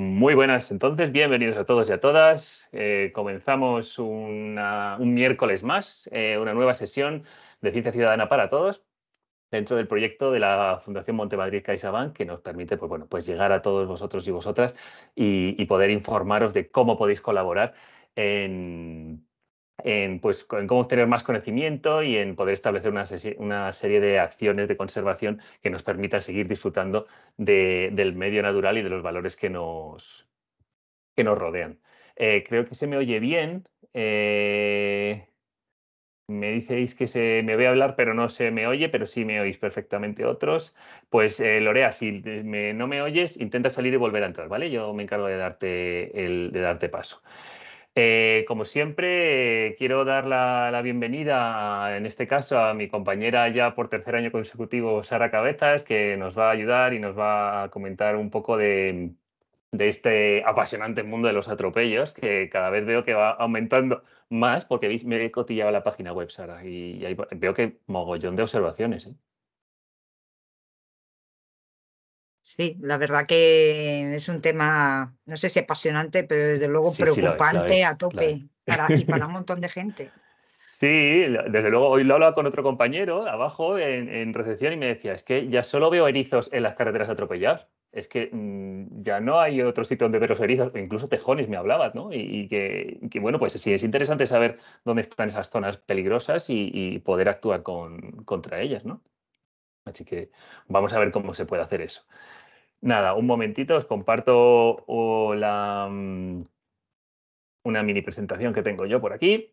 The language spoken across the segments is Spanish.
Muy buenas, entonces, bienvenidos a todos y a todas. Eh, comenzamos un miércoles más, eh, una nueva sesión de Ciencia Ciudadana para Todos dentro del proyecto de la Fundación Montemadrid CaixaBank que nos permite pues, bueno, pues llegar a todos vosotros y vosotras y poder informaros de cómo podéis colaborar en en, pues, en cómo obtener más conocimiento y en poder establecer una, serie de acciones de conservación que nos permita seguir disfrutando del medio natural y de los valores que nos, que nos rodean. Eh, creo que se me oye bien. Eh, me diceis que se me a hablar, pero no se me oye, pero sí me oís perfectamente otros. Pues eh, Lorea, si me, no me oyes, intenta salir y volver a entrar, ¿vale? Yo me encargo de darte, de darte paso. Eh, como siempre, quiero dar la, bienvenida, en este caso, a mi compañera ya por tercer año consecutivo, Sara Cabezas, que nos va a ayudar y nos va a comentar un poco de, este apasionante mundo de los atropellos, que cada vez veo que va aumentando más, porque me he cotillado la página web, Sara, y, veo que mogollón de observaciones. ¿eh? Sí, la verdad que es un tema, no sé si apasionante, pero desde luego preocupante a tope para, y para un montón de gente. Sí, desde luego, hoy lo hablaba con otro compañero abajo en, recepción y me decía, es que ya solo veo erizos en las carreteras atropelladas. Es que mm, ya no hay otro sitio donde ver los erizos, incluso tejones me hablabas, ¿no? Y, que, bueno, pues sí, es interesante saber dónde están esas zonas peligrosas y, poder actuar contra ellas, ¿no? Así que vamos a ver cómo se puede hacer eso. Nada, un momentito, os comparto uh, la, mm, una mini presentación que tengo yo por aquí.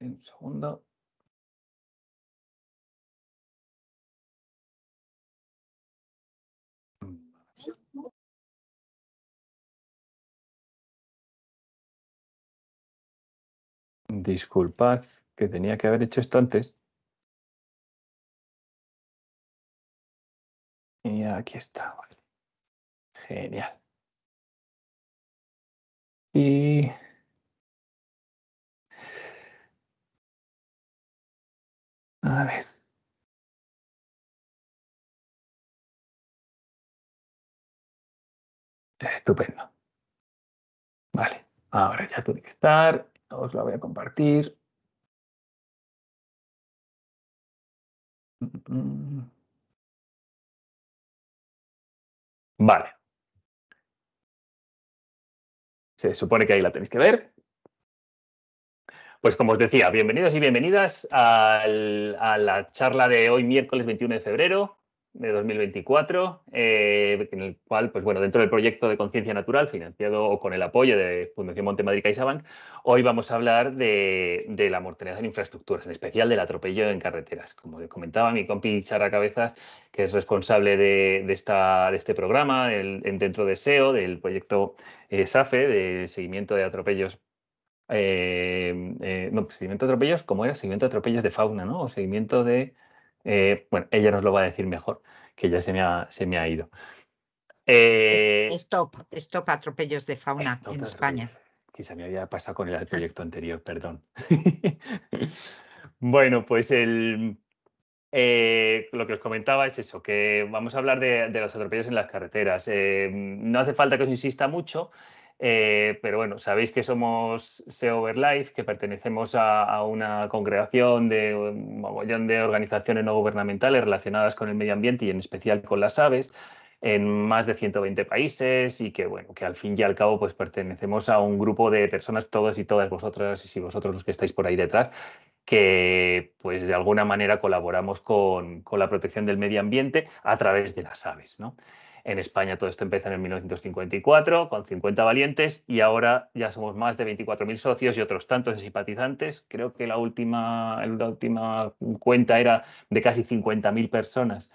Un segundo. Disculpad que tenía que haber hecho esto antes. Y aquí está, Genial. Y... A ver. Estupendo. Vale, ahora ya tuve que estar. Os la voy a compartir. Mm, mm, mm. Vale. Se supone que ahí la tenéis que ver. Pues como os decía, bienvenidos y bienvenidas a la charla de hoy miércoles 21 de febrero de 2024, eh, en el cual, pues bueno, dentro del proyecto de conciencia natural financiado o con el apoyo de Fundación y CaixaBank, hoy vamos a hablar de, la mortalidad en infraestructuras, en especial del atropello en carreteras. Como comentaba mi compi Charra Cabezas, que es responsable de, esta, de este programa en dentro de SEO, del proyecto eh, SAFE, de seguimiento de atropellos eh, no, seguimiento de atropellos, como era? Seguimiento de atropellos de fauna, ¿no? O seguimiento de. Eh, bueno, ella nos lo va a decir mejor, que ya se me ha, se me ha ido. stop, eh, stop atropellos de fauna eh, en España. Quizá me había pasado con el proyecto anterior, perdón. bueno, pues el, lo que os comentaba es eso, que vamos a hablar de, los atropellos en las carreteras. no hace falta que os insista mucho, eh, pero bueno, sabéis que somos SEO Life, que pertenecemos a, una congregación de un mogollón de organizaciones no gubernamentales relacionadas con el medio ambiente y en especial con las aves en más de 120 países y que bueno, que al fin y al cabo pues pertenecemos a un grupo de personas, todos y todas vosotras y si vosotros los que estáis por ahí detrás, que pues de alguna manera colaboramos con, la protección del medio ambiente a través de las aves, ¿no? En España todo esto empezó en el 1954 con 50 valientes y ahora ya somos más de 24.000 socios y otros tantos simpatizantes. Creo que la última, cuenta era de casi 50.000 personas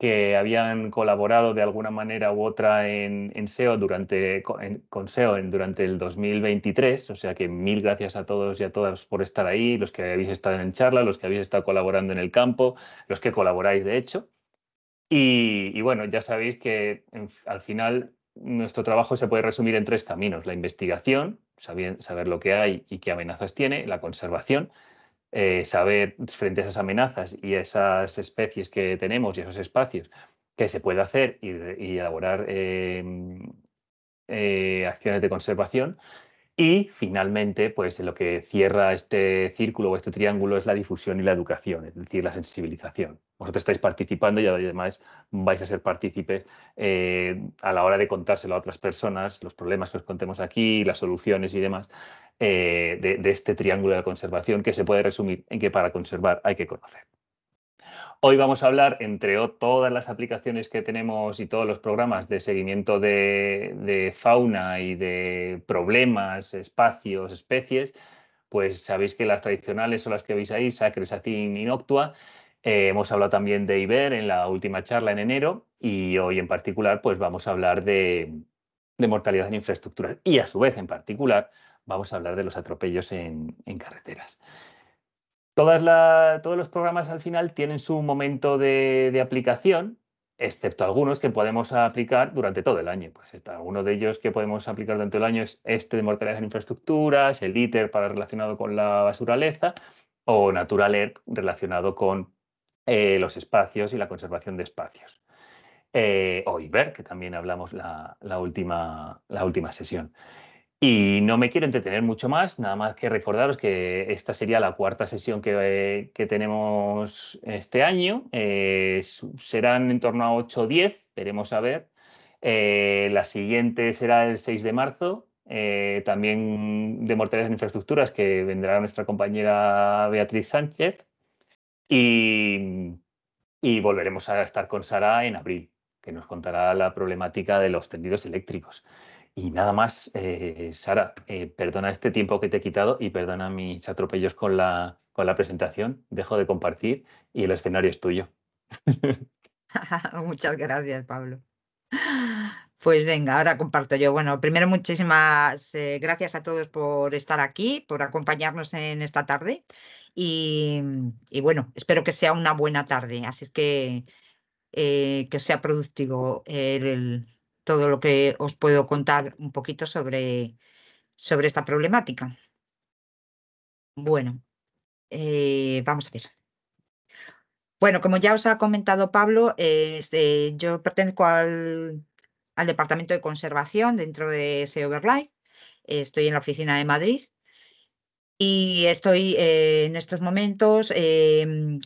que habían colaborado de alguna manera u otra en, SEO durante, con SEO en, durante el 2023. O sea que mil gracias a todos y a todas por estar ahí, los que habéis estado en charla, los que habéis estado colaborando en el campo, los que colaboráis de hecho. Y, bueno, ya sabéis que al final nuestro trabajo se puede resumir en tres caminos. La investigación, saber, lo que hay y qué amenazas tiene, la conservación, eh, saber frente a esas amenazas y esas especies que tenemos y esos espacios qué se puede hacer y, elaborar em, eh, acciones de conservación y finalmente, pues lo que cierra este círculo o este triángulo es la difusión y la educación, es decir, la sensibilización. Vosotros estáis participando y además vais a ser partícipes eh, a la hora de contárselo a otras personas, los problemas que os contemos aquí, las soluciones y demás, eh, de, de este triángulo de la conservación que se puede resumir en que para conservar hay que conocer. Hoy vamos a hablar, entre todas las aplicaciones que tenemos y todos los programas de seguimiento de, fauna y de problemas, espacios, especies, pues sabéis que las tradicionales son las que veis ahí, sacres y Inoctua. Eh, hemos hablado también de Iber en la última charla en enero y hoy en particular pues vamos a hablar de, mortalidad en infraestructuras y a su vez en particular vamos a hablar de los atropellos en carreteras todos los programas al final tienen su momento de, aplicación, excepto algunos que podemos aplicar durante todo el año. Pues está, de ellos que podemos aplicar durante el año es este de mortalidad en infraestructuras, el ITER para relacionado con la basuraleza o NaturalERP relacionado con eh, los espacios y la conservación de espacios. Eh, o IBER, que también hablamos última, la última sesión. Y no me quiero entretener mucho más, nada más que recordaros que esta sería la cuarta sesión que, eh, tenemos este año. Eh, serán en torno a 8 o 10, veremos a ver. Eh, la siguiente será el 6 de marzo, también de Mortales en Infraestructuras, que vendrá nuestra compañera Beatriz Sánchez. Y, y volveremos a estar con Sara en abril, que nos contará la problemática de los tendidos eléctricos. Y nada más, eh, Sara, eh, perdona este tiempo que te he quitado y perdona mis atropellos con la, con la presentación. Dejo de compartir y el escenario es tuyo. Muchas gracias, Pablo. Pues venga, ahora comparto yo. Bueno, primero muchísimas eh, gracias a todos por estar aquí, por acompañarnos en esta tarde. Y, bueno, espero que sea una buena tarde. Así es que que sea productivo el, todo lo que os puedo contar un poquito sobre, sobre esta problemática. Bueno, eh, vamos a ver. Bueno, como ya os ha comentado Pablo, este, yo pertenezco al, al, Departamento de Conservación dentro de Overlife. estoy en la oficina de Madrid y estoy eh, en estos momentos em,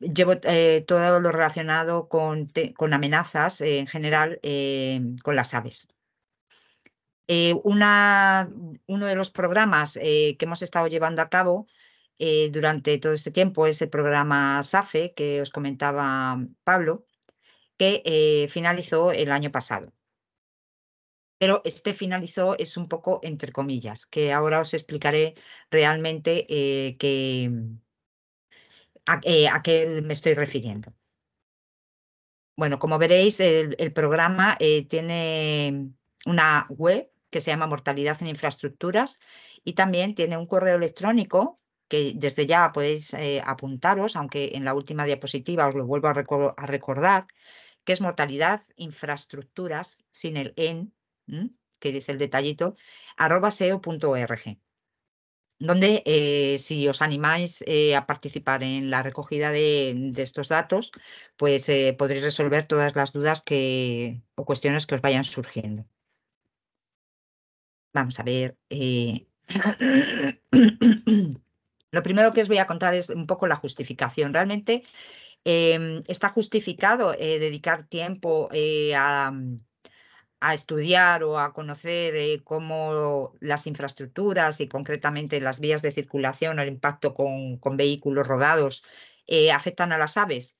llevo eh, todo lo relacionado con, amenazas eh, en general eh, con las aves. Una, uno de los programas que hemos estado llevando a cabo durante todo este tiempo es el programa SAFE que os comentaba Pablo, que finalizó el año pasado. Pero este finalizó es un poco entre comillas, que ahora os explicaré realmente que eh, a, qué me estoy refiriendo. Bueno, como veréis, el, programa eh, tiene una web que se llama Mortalidad en Infraestructuras y también tiene un correo electrónico que desde ya podéis eh, apuntaros, aunque en la última diapositiva os lo vuelvo a, recordar, que es mortalidad infraestructuras sin el en, que es el detallito, arrobaseo.org donde eh, si os animáis eh, a participar en la recogida de, estos datos, pues eh, podréis resolver todas las dudas que, o cuestiones que os vayan surgiendo. Vamos a ver. Lo primero que os voy a contar es un poco la justificación. Realmente em, está justificado dedicar tiempo a a estudiar o a conocer eh, cómo las infraestructuras y concretamente las vías de circulación, el impacto con, vehículos rodados, eh, afectan a las aves.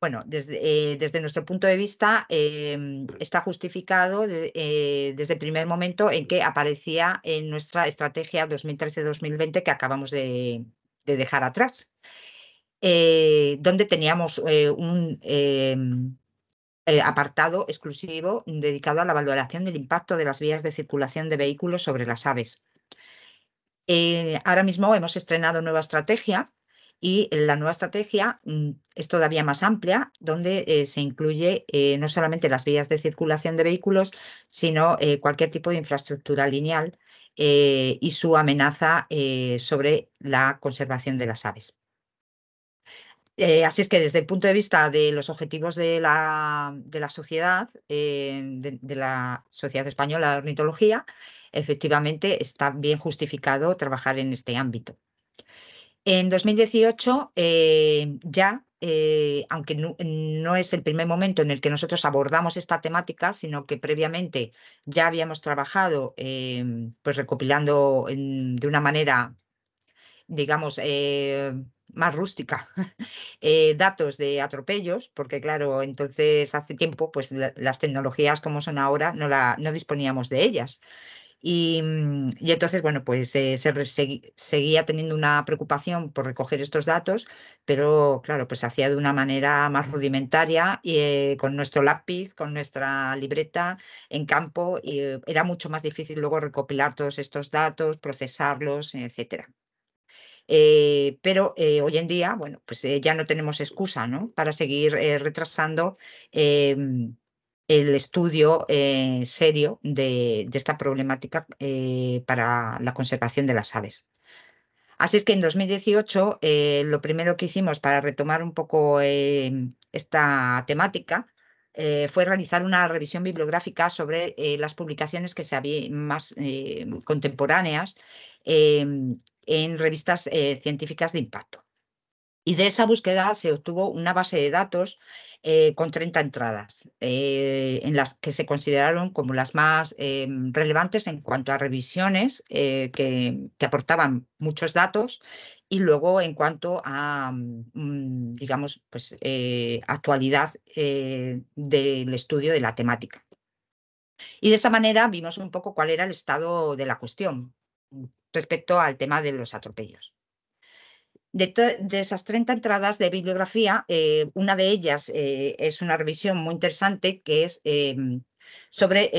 Bueno, desde, eh, desde nuestro punto de vista em, está justificado desde el primer momento en que aparecía en nuestra estrategia 2013-2020 que acabamos de dejar atrás, donde teníamos un em, eh, apartado exclusivo dedicado a la valoración del impacto de las vías de circulación de vehículos sobre las aves. Eh, ahora mismo hemos estrenado nueva estrategia y eh, la nueva estrategia mm, es todavía más amplia, donde se incluye no solamente las vías de circulación de vehículos, sino cualquier tipo de infraestructura lineal y su amenaza sobre la conservación de las aves. Eh, así es que desde el punto de vista de los objetivos de la, sociedad, eh, de, la Sociedad Española de Ornitología, efectivamente está bien justificado trabajar en este ámbito. En 2018 eh, ya, aunque no, es el primer momento en el que nosotros abordamos esta temática, sino que previamente ya habíamos trabajado pues recopilando de una manera digamos, más rústica, eh, datos de atropellos, porque claro, entonces hace tiempo, pues las tecnologías como son ahora, no, la, disponíamos de ellas. Y, mm, entonces, bueno, pues eh, se, seguía teniendo una preocupación por recoger estos datos, pero claro, pues se hacía de una manera más rudimentaria, y, eh, con nuestro lápiz, con nuestra libreta en campo, y era mucho más difícil luego recopilar todos estos datos, procesarlos, etcétera. Eh, pero eh, hoy en día, bueno, pues eh, ya no tenemos excusa, ¿no? Para seguir retrasando em, el estudio serio de, esta problemática para la conservación de las aves. Así es que en 2018 lo primero que hicimos para retomar un poco em, esta temática fue realizar una revisión bibliográfica sobre las publicaciones que se había más contemporáneas Em, en revistas eh, científicas de impacto. Y de esa búsqueda se obtuvo una base de datos eh, con 30 entradas, eh, en las que se consideraron como las más em, relevantes en cuanto a revisiones que, aportaban muchos datos y luego en cuanto a, mm, digamos, pues, actualidad del estudio de la temática. Y de esa manera vimos un poco cuál era el estado de la cuestión, respecto al tema de los atropellos. De, esas 30 entradas de bibliografía, eh, una de ellas eh, es una revisión muy interesante que es em, sobre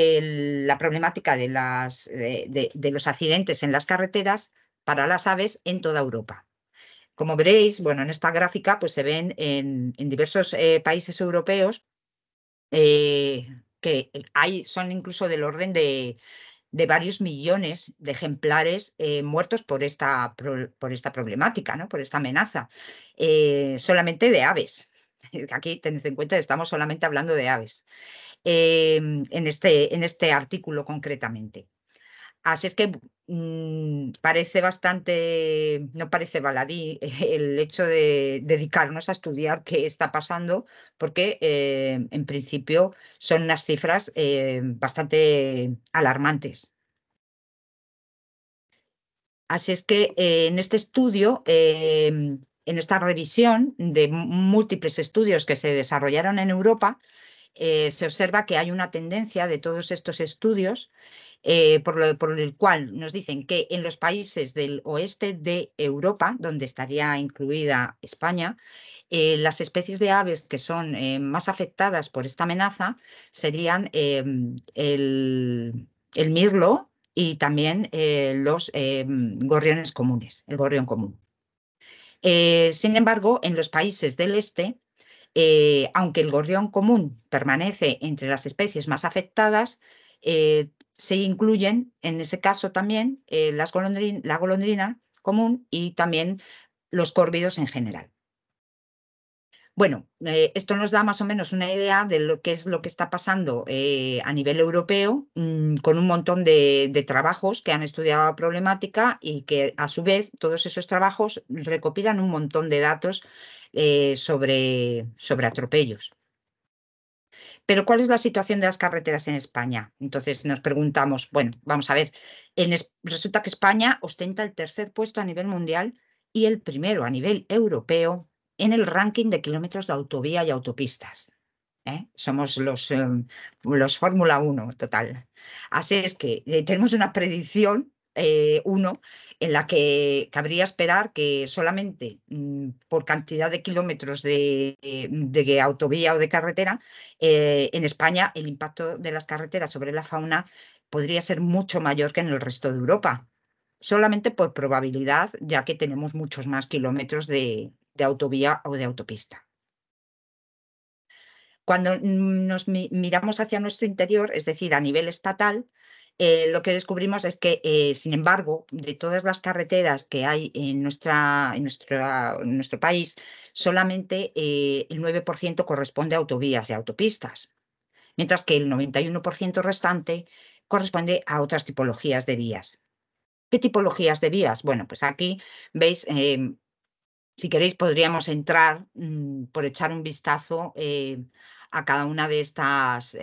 la problemática de, las, de, los accidentes en las carreteras para las aves en toda Europa. Como veréis, bueno, en esta gráfica pues, se ven en, diversos eh, países europeos que hay, son incluso del orden de, de varios millones de ejemplares eh, muertos por esta, por, esta problemática, ¿no? por esta amenaza, eh, solamente de aves. Aquí tened en cuenta que estamos solamente hablando de aves, eh, en, este, en este artículo concretamente. Así es que Mm, parece bastante, no parece baladí el hecho de dedicarnos a estudiar qué está pasando, porque eh, en principio son unas cifras eh, bastante alarmantes. Así es que eh, en este estudio, en esta revisión de múltiples estudios que se desarrollaron en Europa, se observa que hay una tendencia de todos estos estudios eh, por, lo, el cual nos dicen que en los países del oeste de Europa, donde estaría incluida España, eh, las especies de aves que son eh, más afectadas por esta amenaza serían el, el, mirlo y también los gorriones comunes, el gorrión común. sin embargo, en los países del este, aunque el gorrión común permanece entre las especies más afectadas, se incluyen en ese caso también eh, la golondrina común y también los córvidos en general. Bueno, eh, esto nos da más o menos una idea de lo que es lo que está pasando eh, a nivel europeo mm, con un montón de, trabajos que han estudiado la problemática y que a su vez todos esos trabajos recopilan un montón de datos sobre, sobre atropellos. Pero ¿cuál es la situación de las carreteras en España? Entonces nos preguntamos, bueno, vamos a ver, resulta que España ostenta el tercer puesto a nivel mundial y el primero a nivel europeo en el ranking de kilómetros de autovía y autopistas. ¿eh? Somos los, em, los Fórmula 1 total. Así es que eh, tenemos una predicción eh, uno en la que cabría esperar que solamente mm, por cantidad de kilómetros de, autovía o de carretera, eh, en España el impacto de las carreteras sobre la fauna podría ser mucho mayor que en el resto de Europa, solamente por probabilidad, ya que tenemos muchos más kilómetros de, autovía o de autopista. Cuando mm, nos miramos hacia nuestro interior, es decir, a nivel estatal, eh, lo que descubrimos es que, eh, sin embargo, de todas las carreteras que hay en, nuestro país, solamente eh, el 9% corresponde a autovías y autopistas, mientras que el 91% restante corresponde a otras tipologías de vías. ¿Qué tipologías de vías? Bueno, pues aquí veis si queréis podríamos entrar mm, por echar un vistazo a cada una de estas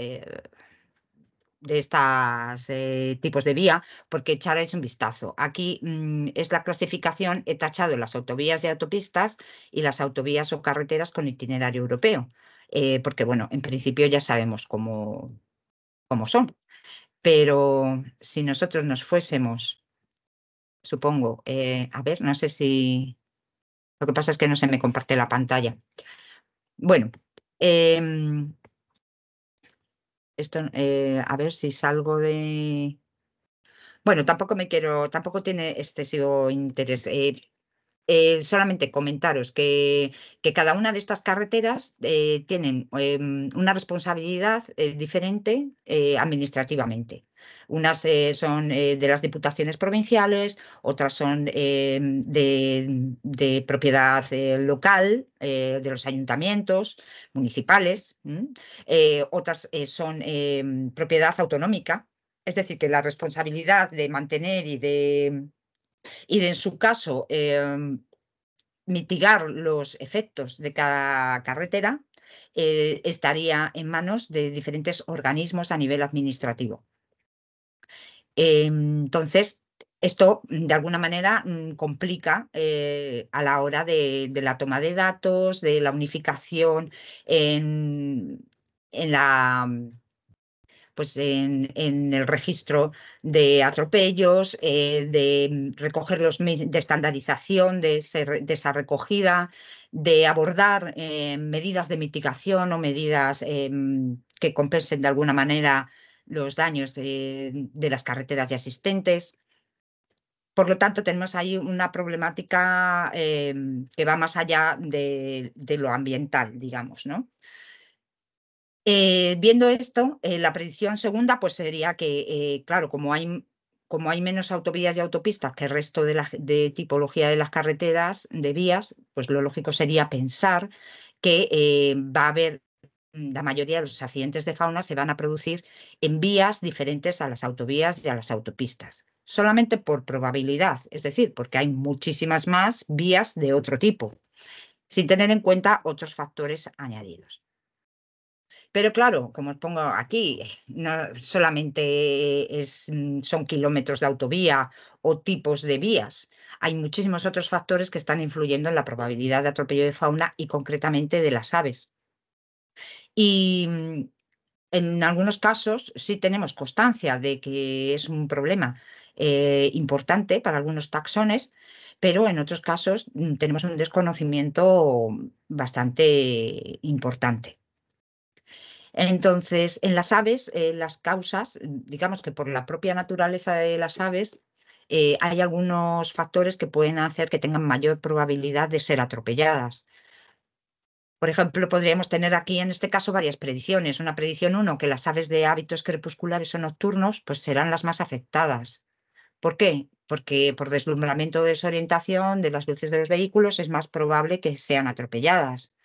de estos eh, tipos de vía, porque echaréis un vistazo. Aquí mm, es la clasificación, he tachado las autovías y autopistas y las autovías o carreteras con itinerario europeo, eh, porque bueno, en principio ya sabemos cómo, son. Pero si nosotros nos fuésemos, supongo, eh, a ver, no sé si... Lo que pasa es que no se me comparte la pantalla. Bueno, em, esto, eh, a ver si salgo de... Bueno, tampoco me quiero, tampoco tiene excesivo interés. Eh, solamente comentaros que, que, cada una de estas carreteras eh, tienen em, una responsabilidad diferente administrativamente. Unas eh, son eh, de las diputaciones provinciales, otras son eh, de, propiedad local, de los ayuntamientos municipales, otras son propiedad autonómica, es decir, que la responsabilidad de mantener y de, y en su caso, mitigar los efectos de cada carretera estaría en manos de diferentes organismos a nivel administrativo. Eh, entonces, esto mm, de alguna manera mm, complica eh, a la hora de, la toma de datos, de la unificación en, mm, pues el registro de atropellos, eh, de recoger los de estandarización de, esa recogida, de abordar medidas de mitigación o medidas em, que compensen de alguna manera los daños de, las carreteras ya existentes. Por lo tanto, tenemos ahí una problemática em, que va más allá de, lo ambiental, digamos, ¿no? Eh, viendo esto, eh, la predicción segunda pues sería que, eh, claro, como hay, como hay menos autovías y autopistas que el resto de, la, de tipología de las carreteras, de vías, pues lo lógico sería pensar que va a haber Mm, la mayoría de los accidentes de fauna se van a producir en vías diferentes a las autovías y a las autopistas, solamente por probabilidad, es decir, porque hay muchísimas más vías de otro tipo, sin tener en cuenta otros factores añadidos. Pero claro, como os pongo aquí, no solamente mm, son kilómetros de autovía o tipos de vías. Hay muchísimos otros factores que están influyendo en la probabilidad de atropello de fauna y concretamente de las aves. Y mm, en algunos casos sí tenemos constancia de que es un problema eh, importante para algunos taxones, pero en otros casos mm, tenemos un desconocimiento bastante importante. Entonces, en las aves, eh, las causas, digamos que por la propia naturaleza de las aves, eh, hay algunos factores que pueden hacer que tengan mayor probabilidad de ser atropelladas. Por ejemplo, podríamos tener aquí en este caso varias predicciones. Una predicción uno, que las aves de hábitos crepusculares o nocturnos pues serán las más afectadas. ¿Por qué? Porque por deslumbramiento o desorientación de las luces de los vehículos es más probable que sean atropelladas.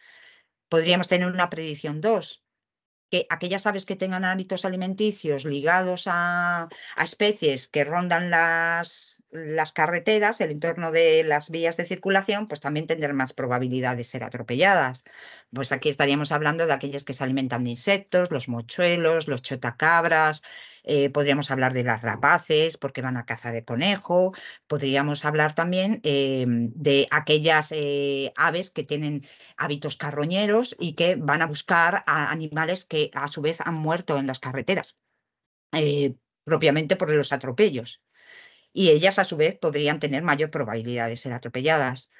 Podríamos tener una predicción 2, que aquellas aves que tengan hábitos alimenticios ligados a, a especies que rondan las las carreteras, el entorno de las vías de circulación, pues también tendrán más probabilidad de ser atropelladas. Pues aquí estaríamos hablando de aquellas que se alimentan de insectos, los mochuelos, los chotacabras, eh, podríamos hablar de las rapaces porque van a cazar de conejo, podríamos hablar también eh, de aquellas eh, aves que tienen hábitos carroñeros y que van a buscar a animales que a su vez han muerto en las carreteras, propiamente por los atropellos y ellas a su vez podrían tener mayor probabilidad de ser atropelladas.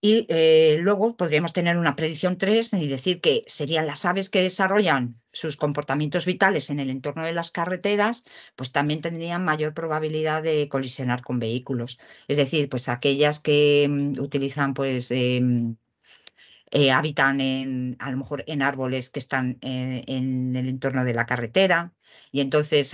Y eh, luego podríamos tener una predicción 3 y decir que serían las aves que desarrollan sus comportamientos vitales en el entorno de las carreteras, pues también tendrían mayor probabilidad de colisionar con vehículos. Es decir, pues aquellas que mm, utilizan pues... Em, eh, habitan en, a lo mejor en árboles que están eh, en el entorno de la carretera y entonces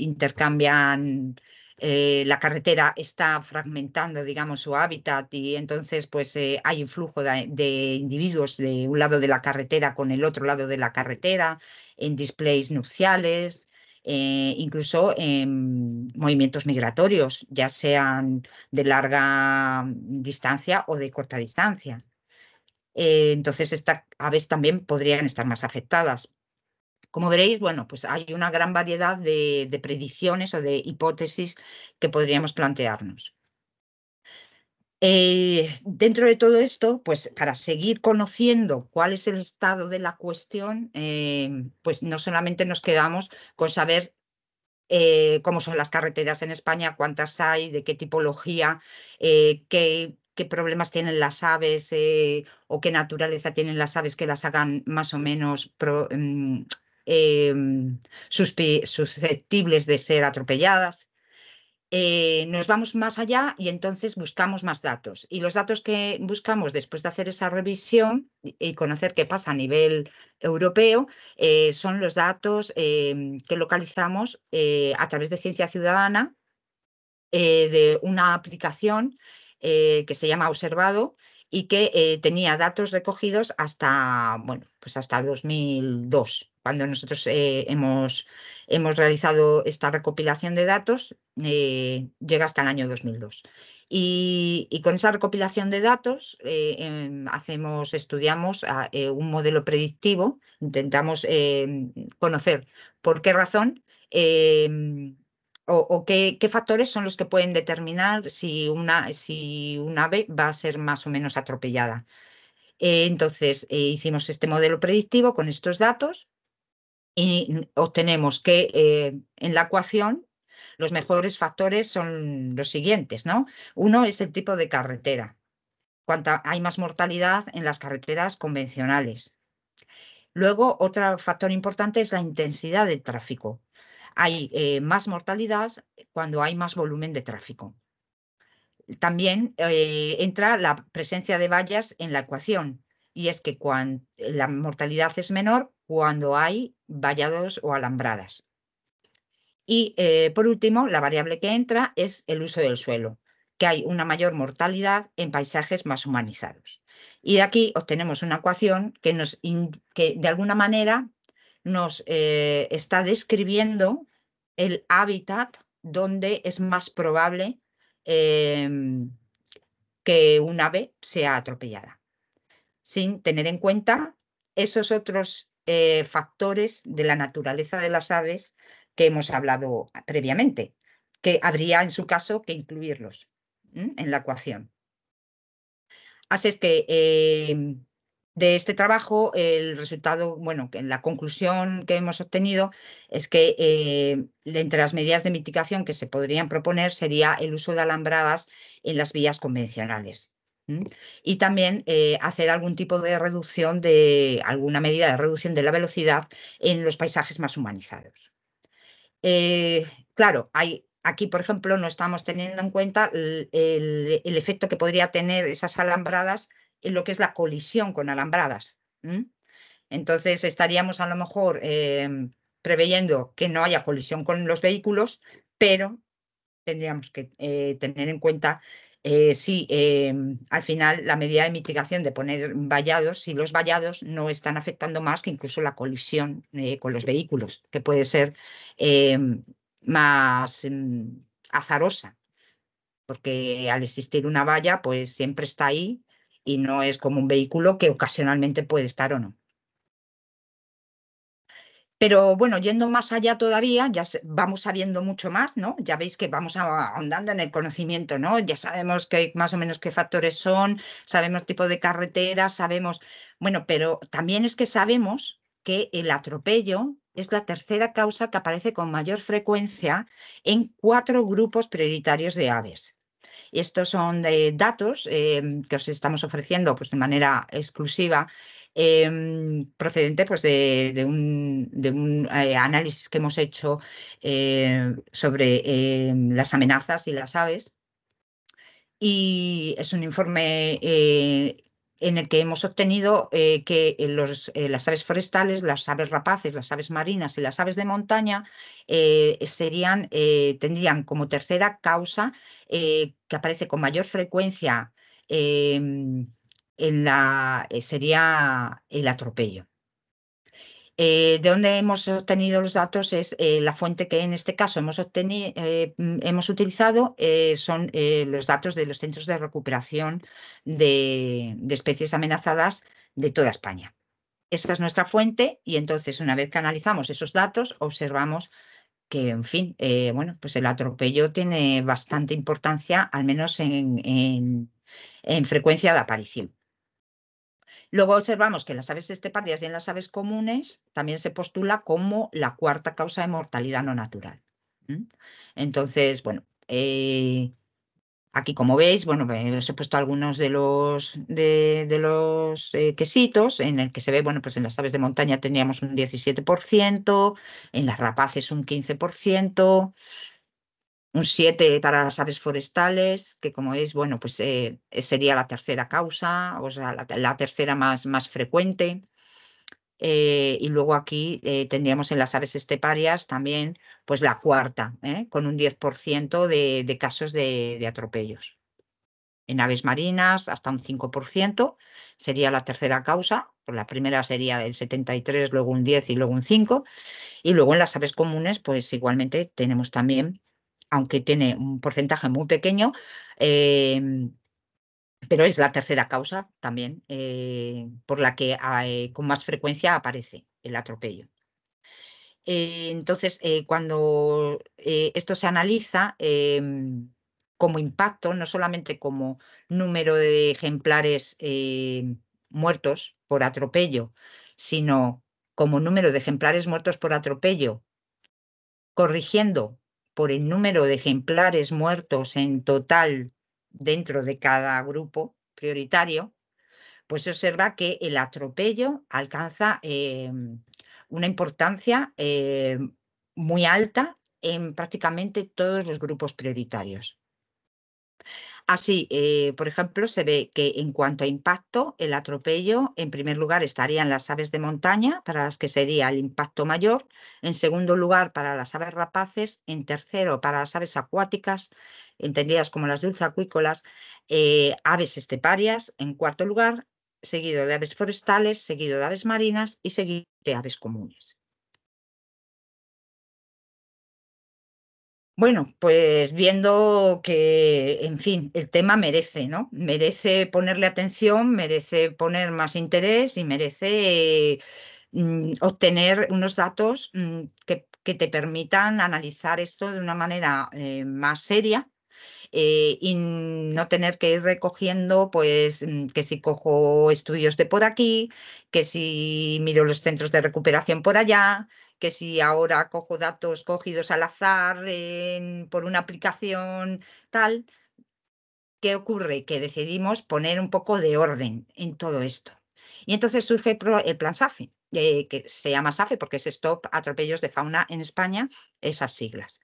intercambian eh, la carretera está fragmentando, digamos, su hábitat y entonces pues eh, hay un flujo de, individuos de un lado de la carretera con el otro lado de la carretera, en displays nupciales, eh, incluso en movimientos migratorios, ya sean de larga distancia o de corta distancia. entonces, estas aves también podrían estar más afectadas como veréis, bueno, pues hay una gran variedad de, predicciones o de hipótesis que podríamos plantearnos. Eh, dentro de todo esto, pues para seguir conociendo cuál es el estado de la cuestión, eh, pues no solamente nos quedamos con saber eh, cómo son las carreteras en España, cuántas hay, de qué tipología, qué, problemas tienen las aves o qué naturaleza tienen las aves que las hagan más o menos mm, Em, susceptibles de ser atropelladas. Eh, nos vamos más allá y entonces buscamos más datos. Y los datos que buscamos después de hacer esa revisión y conocer qué pasa a nivel europeo eh, son los datos em, que localizamos eh, a través de Ciencia Ciudadana de una aplicación que se llama Observado, y que eh, tenía datos recogidos hasta, bueno, pues hasta 2002, cuando nosotros eh, hemos, hemos realizado esta recopilación de datos, eh, llega hasta el año 2002. Y, con esa recopilación de datos em, hacemos, estudiamos ah, un modelo predictivo, intentamos em, conocer por qué razón em, o, qué, factores son los que pueden determinar si, una, si un ave va a ser más o menos atropellada. Eh, entonces, eh, hicimos este modelo predictivo con estos datos y obtenemos que eh, en la ecuación los mejores factores son los siguientes, ¿no? Uno es el tipo de carretera. Cuanta hay más mortalidad en las carreteras convencionales. Luego, otro factor importante es la intensidad del tráfico hay eh, más mortalidad cuando hay más volumen de tráfico. También eh, entra la presencia de vallas en la ecuación y es que cuando, la mortalidad es menor cuando hay vallados o alambradas. Y eh, por último, la variable que entra es el uso del suelo, que hay una mayor mortalidad en paisajes más humanizados. Y de aquí obtenemos una ecuación que, nos que de alguna manera nos eh, está describiendo el hábitat donde es más probable em, que un ave sea atropellada, sin tener en cuenta esos otros eh, factores de la naturaleza de las aves que hemos hablado previamente, que habría en su caso que incluirlos en la ecuación. Así es que em, de este trabajo, el resultado, bueno, que la conclusión que hemos obtenido es que eh, entre las medidas de mitigación que se podrían proponer sería el uso de alambradas en las vías convencionales. Y también eh, hacer algún tipo de reducción de, alguna medida de reducción de la velocidad en los paisajes más humanizados. Eh, claro, hay Aquí, por ejemplo, no estamos teniendo en cuenta el, el, efecto que podría tener esas alambradas eh, lo que es la colisión con alambradas. Entonces estaríamos a lo mejor eh, preveyendo que no haya colisión con los vehículos, pero tendríamos que eh, tener en cuenta si al final la medida de mitigación de poner vallados, si los vallados no están afectando más que incluso la colisión con los vehículos, que puede ser más mm, azarosa, porque al existir una valla, pues siempre está ahí y no es como un vehículo que ocasionalmente puede estar o no. Pero bueno, yendo más allá todavía, ya vamos sabiendo mucho más, ¿no? Ya veis que vamos ahondando en el conocimiento, ¿no? Ya sabemos que más o menos qué factores son, sabemos tipo de carretera, sabemos, bueno, pero también es que sabemos que el atropello es la tercera causa que aparece con mayor frecuencia en cuatro grupos prioritarios de aves estos son datos em, que os estamos ofreciendo pues, de manera exclusiva. Em, procedente pues, de, un, eh, análisis que hemos hecho eh, sobre em, las amenazas y las aves y es un informe eh, en el que hemos obtenido eh, que eh, eh, las aves forestales, las aves rapaces, las aves marinas y las aves de montaña serían, tendrían como tercera causa que aparece con mayor frecuencia em, sería el atropello. Eh, de donde hemos obtenido los datos es eh, la fuente que en este caso hemos, eh, mm, hemos utilizado, son los datos de los centros de recuperación de, especies amenazadas de toda España. Esa es nuestra fuente y entonces una vez que analizamos esos datos observamos que, en fin, bueno, pues el atropello tiene bastante importancia, al menos en frecuencia de aparición. Luego observamos que las aves esteparias y en las aves comunes también se postula como la cuarta causa de mortalidad no natural. Entonces, bueno, eh, aquí como veis, bueno, os he puesto algunos de los, de, los eh, quesitos en el que se ve, bueno, pues en las aves de montaña teníamos un 17%, en las rapaces un 15%, un 7 para las aves forestales, que como es, bueno, pues eh, sería la tercera causa, o sea, la, tercera más, más frecuente. Eh, y luego aquí eh, tendríamos en las aves esteparias también pues la cuarta, con un 10% de, casos de, atropellos. En aves marinas hasta un 5% sería la tercera causa, pues, la primera sería del 73, luego un 10 y luego un 5. Y luego en las aves comunes pues igualmente tenemos también aunque tiene un porcentaje muy pequeño, em, pero es la tercera causa también eh, por la que eh, con más frecuencia aparece el atropello. Eh, entonces, cuando esto se analiza em, como impacto, no solamente como número de ejemplares em, muertos por atropello, sino como número de ejemplares muertos por atropello, corrigiendo por el número de ejemplares muertos en total dentro de cada grupo prioritario, pues se observa que el atropello alcanza em, una importancia em, muy alta en prácticamente todos los grupos prioritarios. Así, ah, eh, por ejemplo, se ve que en cuanto a impacto, el atropello, en primer lugar, estarían las aves de montaña, para las que sería el impacto mayor, en segundo lugar, para las aves rapaces, en tercero, para las aves acuáticas, entendidas como las dulceacuícolas, acuícolas, eh, aves esteparias, en cuarto lugar, seguido de aves forestales, seguido de aves marinas y seguido de aves comunes. Bueno, pues viendo que, en fin, el tema merece, ¿no? Merece ponerle atención, merece poner más interés y merece mm, obtener unos datos mm, que, te permitan analizar esto de una manera eh, más seria. Eh, y no tener que ir recogiendo, pues, mm, que si cojo estudios de por aquí, que si miro los centros de recuperación por allá, que si ahora cojo datos cogidos al azar por una aplicación tal, ¿qué ocurre? Que decidimos poner un poco de orden en todo esto. Y entonces surge el plan SAFE, eh, que se llama SAFE porque es Stop Atropellos de Fauna en España, esas siglas.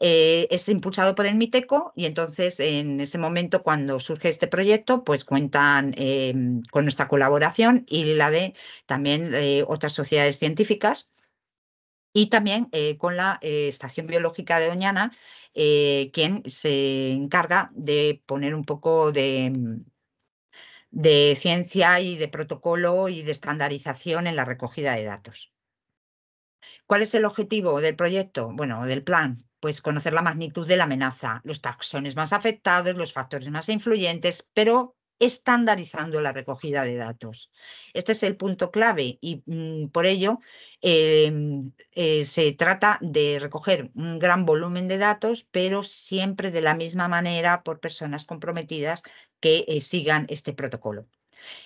Eh, es impulsado por el MITECO y entonces en ese momento cuando surge este proyecto pues cuentan eh, con nuestra colaboración y la de también otras sociedades científicas y también eh, con la eh, Estación Biológica de Doñana, eh, quien se encarga de poner un poco de, mm, de ciencia y de protocolo y de estandarización en la recogida de datos. ¿Cuál es el objetivo del proyecto? Bueno, del plan, pues conocer la magnitud de la amenaza, los taxones más afectados, los factores más influyentes, pero estandarizando la recogida de datos. Este es el punto clave y mm, por ello em, eh, se trata de recoger un gran volumen de datos, pero siempre de la misma manera por personas comprometidas que eh, sigan este protocolo.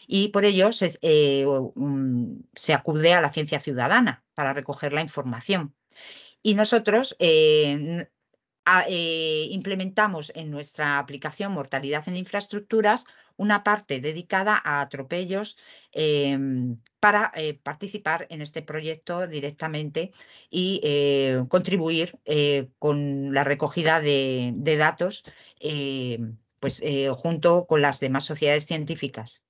Y por ello eh, mm, se, acude a la ciencia ciudadana para recoger la información. Y nosotros eh, implementamos en nuestra aplicación Mortalidad en Infraestructuras una parte dedicada a atropellos em, para eh, participar en este proyecto directamente y eh, contribuir con la recogida de, de datos pues, junto con las demás sociedades científicas.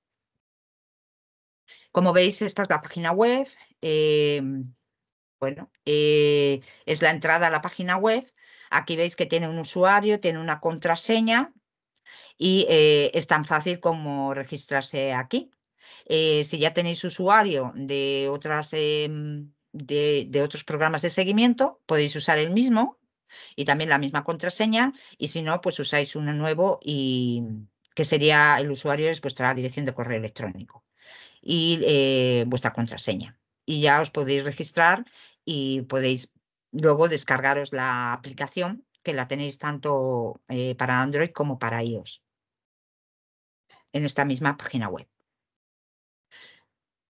Como veis, esta es la página web. Em, bueno, es la entrada a la página web Aquí veis que tiene un usuario, tiene una contraseña y eh, es tan fácil como registrarse aquí. Eh, si ya tenéis usuario de, otras, em, de, otros programas de seguimiento, podéis usar el mismo y también la misma contraseña y si no, pues usáis uno nuevo y que sería el usuario es vuestra dirección de correo electrónico y eh, vuestra contraseña. Y ya os podéis registrar y podéis luego descargaros la aplicación que la tenéis tanto eh, para Android como para iOS en esta misma página web.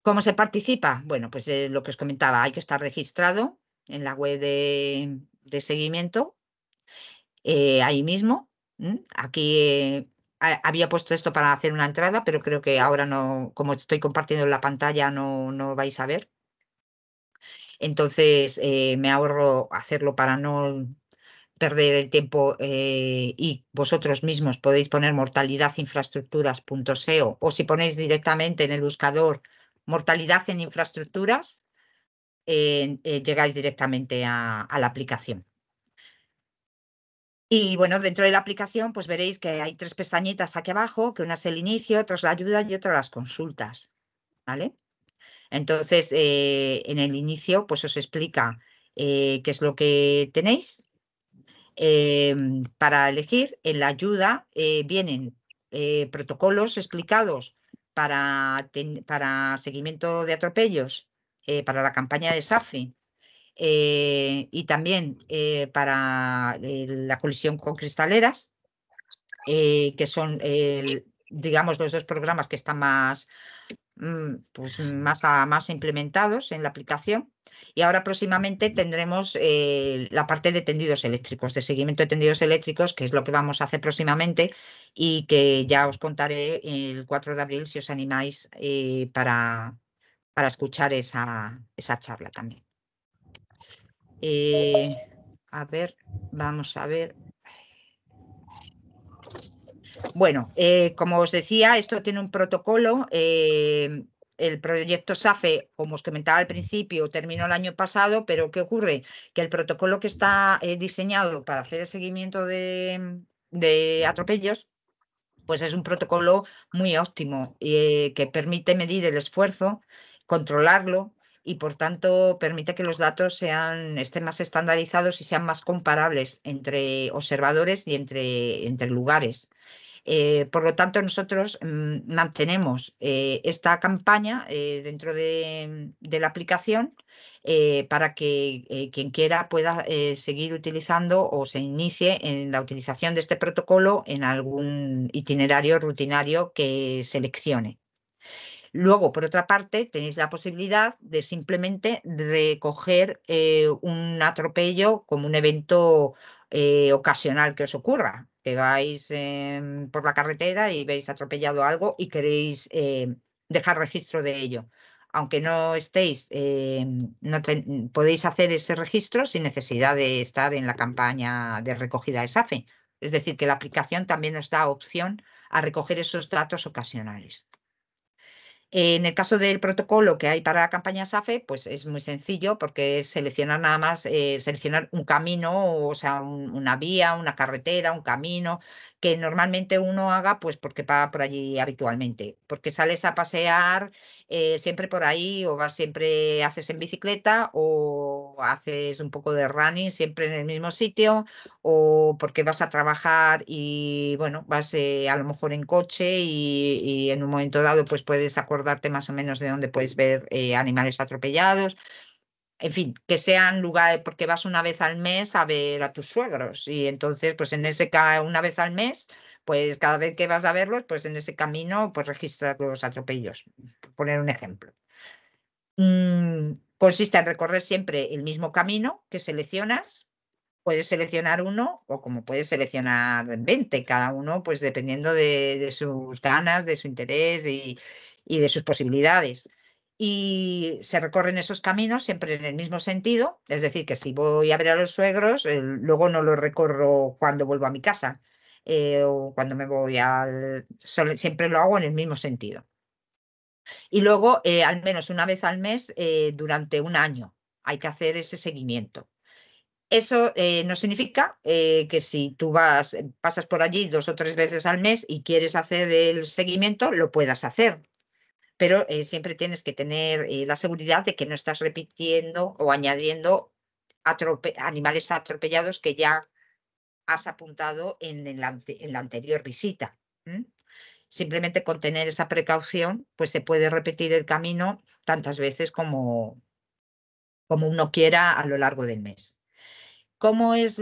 ¿Cómo se participa? Bueno, pues eh, lo que os comentaba, hay que estar registrado en la web de, seguimiento, eh, ahí mismo. Aquí había puesto esto para hacer una entrada, pero creo que ahora no, como estoy compartiendo la pantalla, no, no vais a ver. Entonces eh, me ahorro hacerlo para no perder el tiempo eh, y vosotros mismos podéis poner mortalidadinfraestructuras.seo o si ponéis directamente en el buscador mortalidad en infraestructuras, eh, llegáis directamente a, la aplicación. Y bueno, dentro de la aplicación pues veréis que hay tres pestañitas aquí abajo, que una es el inicio, otra es la ayuda y otra las consultas. ¿Vale? Entonces, eh, en el inicio, pues os explica eh, qué es lo que tenéis eh, para elegir. En la ayuda vienen protocolos explicados para, para, seguimiento de atropellos, para la campaña de SAFI. y también para la colisión con cristaleras, que son digamos, los dos programas que están más, Mm, pues mm, más, más implementados en la aplicación. Y ahora próximamente tendremos eh, la parte de tendidos eléctricos, de seguimiento de tendidos eléctricos, que es lo que vamos a hacer próximamente y que ya os contaré el 4 de abril si os animáis eh, para, para, escuchar esa, charla también. Eh, a ver, vamos a ver. Bueno, eh, como os decía, esto tiene un protocolo. Eh, el proyecto SAFE, como os comentaba al principio, terminó el año pasado, pero ¿qué ocurre? Que el protocolo que está eh, diseñado para hacer el seguimiento de, atropellos pues es un protocolo muy óptimo que permite medir el esfuerzo, controlarlo y por tanto permite que los datos sean estén más estandarizados y sean más comparables entre observadores y entre lugares. Eh, por lo tanto, nosotros mm, mantenemos eh, esta campaña eh, dentro de, la aplicación para que quien quiera pueda seguir utilizando o se inicie en la utilización de este protocolo en algún itinerario rutinario que seleccione. Luego, por otra parte, tenéis la posibilidad de simplemente recoger un atropello como un evento ocasional que os ocurra que vais em, por la carretera y veis atropellado algo y queréis em, dejar registro de ello. Aunque no estéis, em, no podéis hacer ese registro sin necesidad de estar en la campaña de recogida de SAFE. Es decir, que la aplicación también nos da opción a recoger esos datos ocasionales. Eh, en el caso del protocolo que hay para la campaña SAFE, pues es muy sencillo porque selecciona nada más, eh, seleccionar un camino, o sea, una vía, una carretera, un camino, que normalmente uno haga pues porque va por allí habitualmente, porque sales a pasear eh, siempre por ahí o vas siempre haces en bicicleta o haces un poco de running siempre en el mismo sitio o porque vas a trabajar y bueno, vas eh, a lo mejor en coche y, en un momento dado pues puedes acordarte más o menos de dónde puedes ver eh, animales atropellados. En fin, que sean lugares, porque vas una vez al mes a ver a tus suegros y entonces pues en ese caso una vez al mes pues cada vez que vas a verlos, pues en ese camino, pues registras los atropellos, por poner un ejemplo. Mm, consiste en recorrer siempre el mismo camino que seleccionas. Puedes seleccionar uno o como puedes seleccionar 20, cada uno, pues dependiendo de, sus ganas, de su interés y, de sus posibilidades y se recorren esos caminos siempre en el mismo sentido, es decir, que si voy a ver a los suegros, luego no los recorro cuando vuelvo a mi casa, eh, cuando me voy al... siempre lo hago en el mismo sentido. Y luego, eh, al menos una vez al mes, eh, durante un año, hay que hacer ese seguimiento. Eso no significa que si tú vas, pasas por allí dos o tres veces al mes y quieres hacer el seguimiento, lo puedas hacer. Pero siempre tienes que tener la seguridad de que no estás repitiendo o añadiendo animales atropellados que ya has apuntado en, la, en la, anterior visita. Simplemente con tener esa precaución, pues se puede repetir el camino tantas veces como, uno quiera a lo largo del mes. ¿Cómo, es,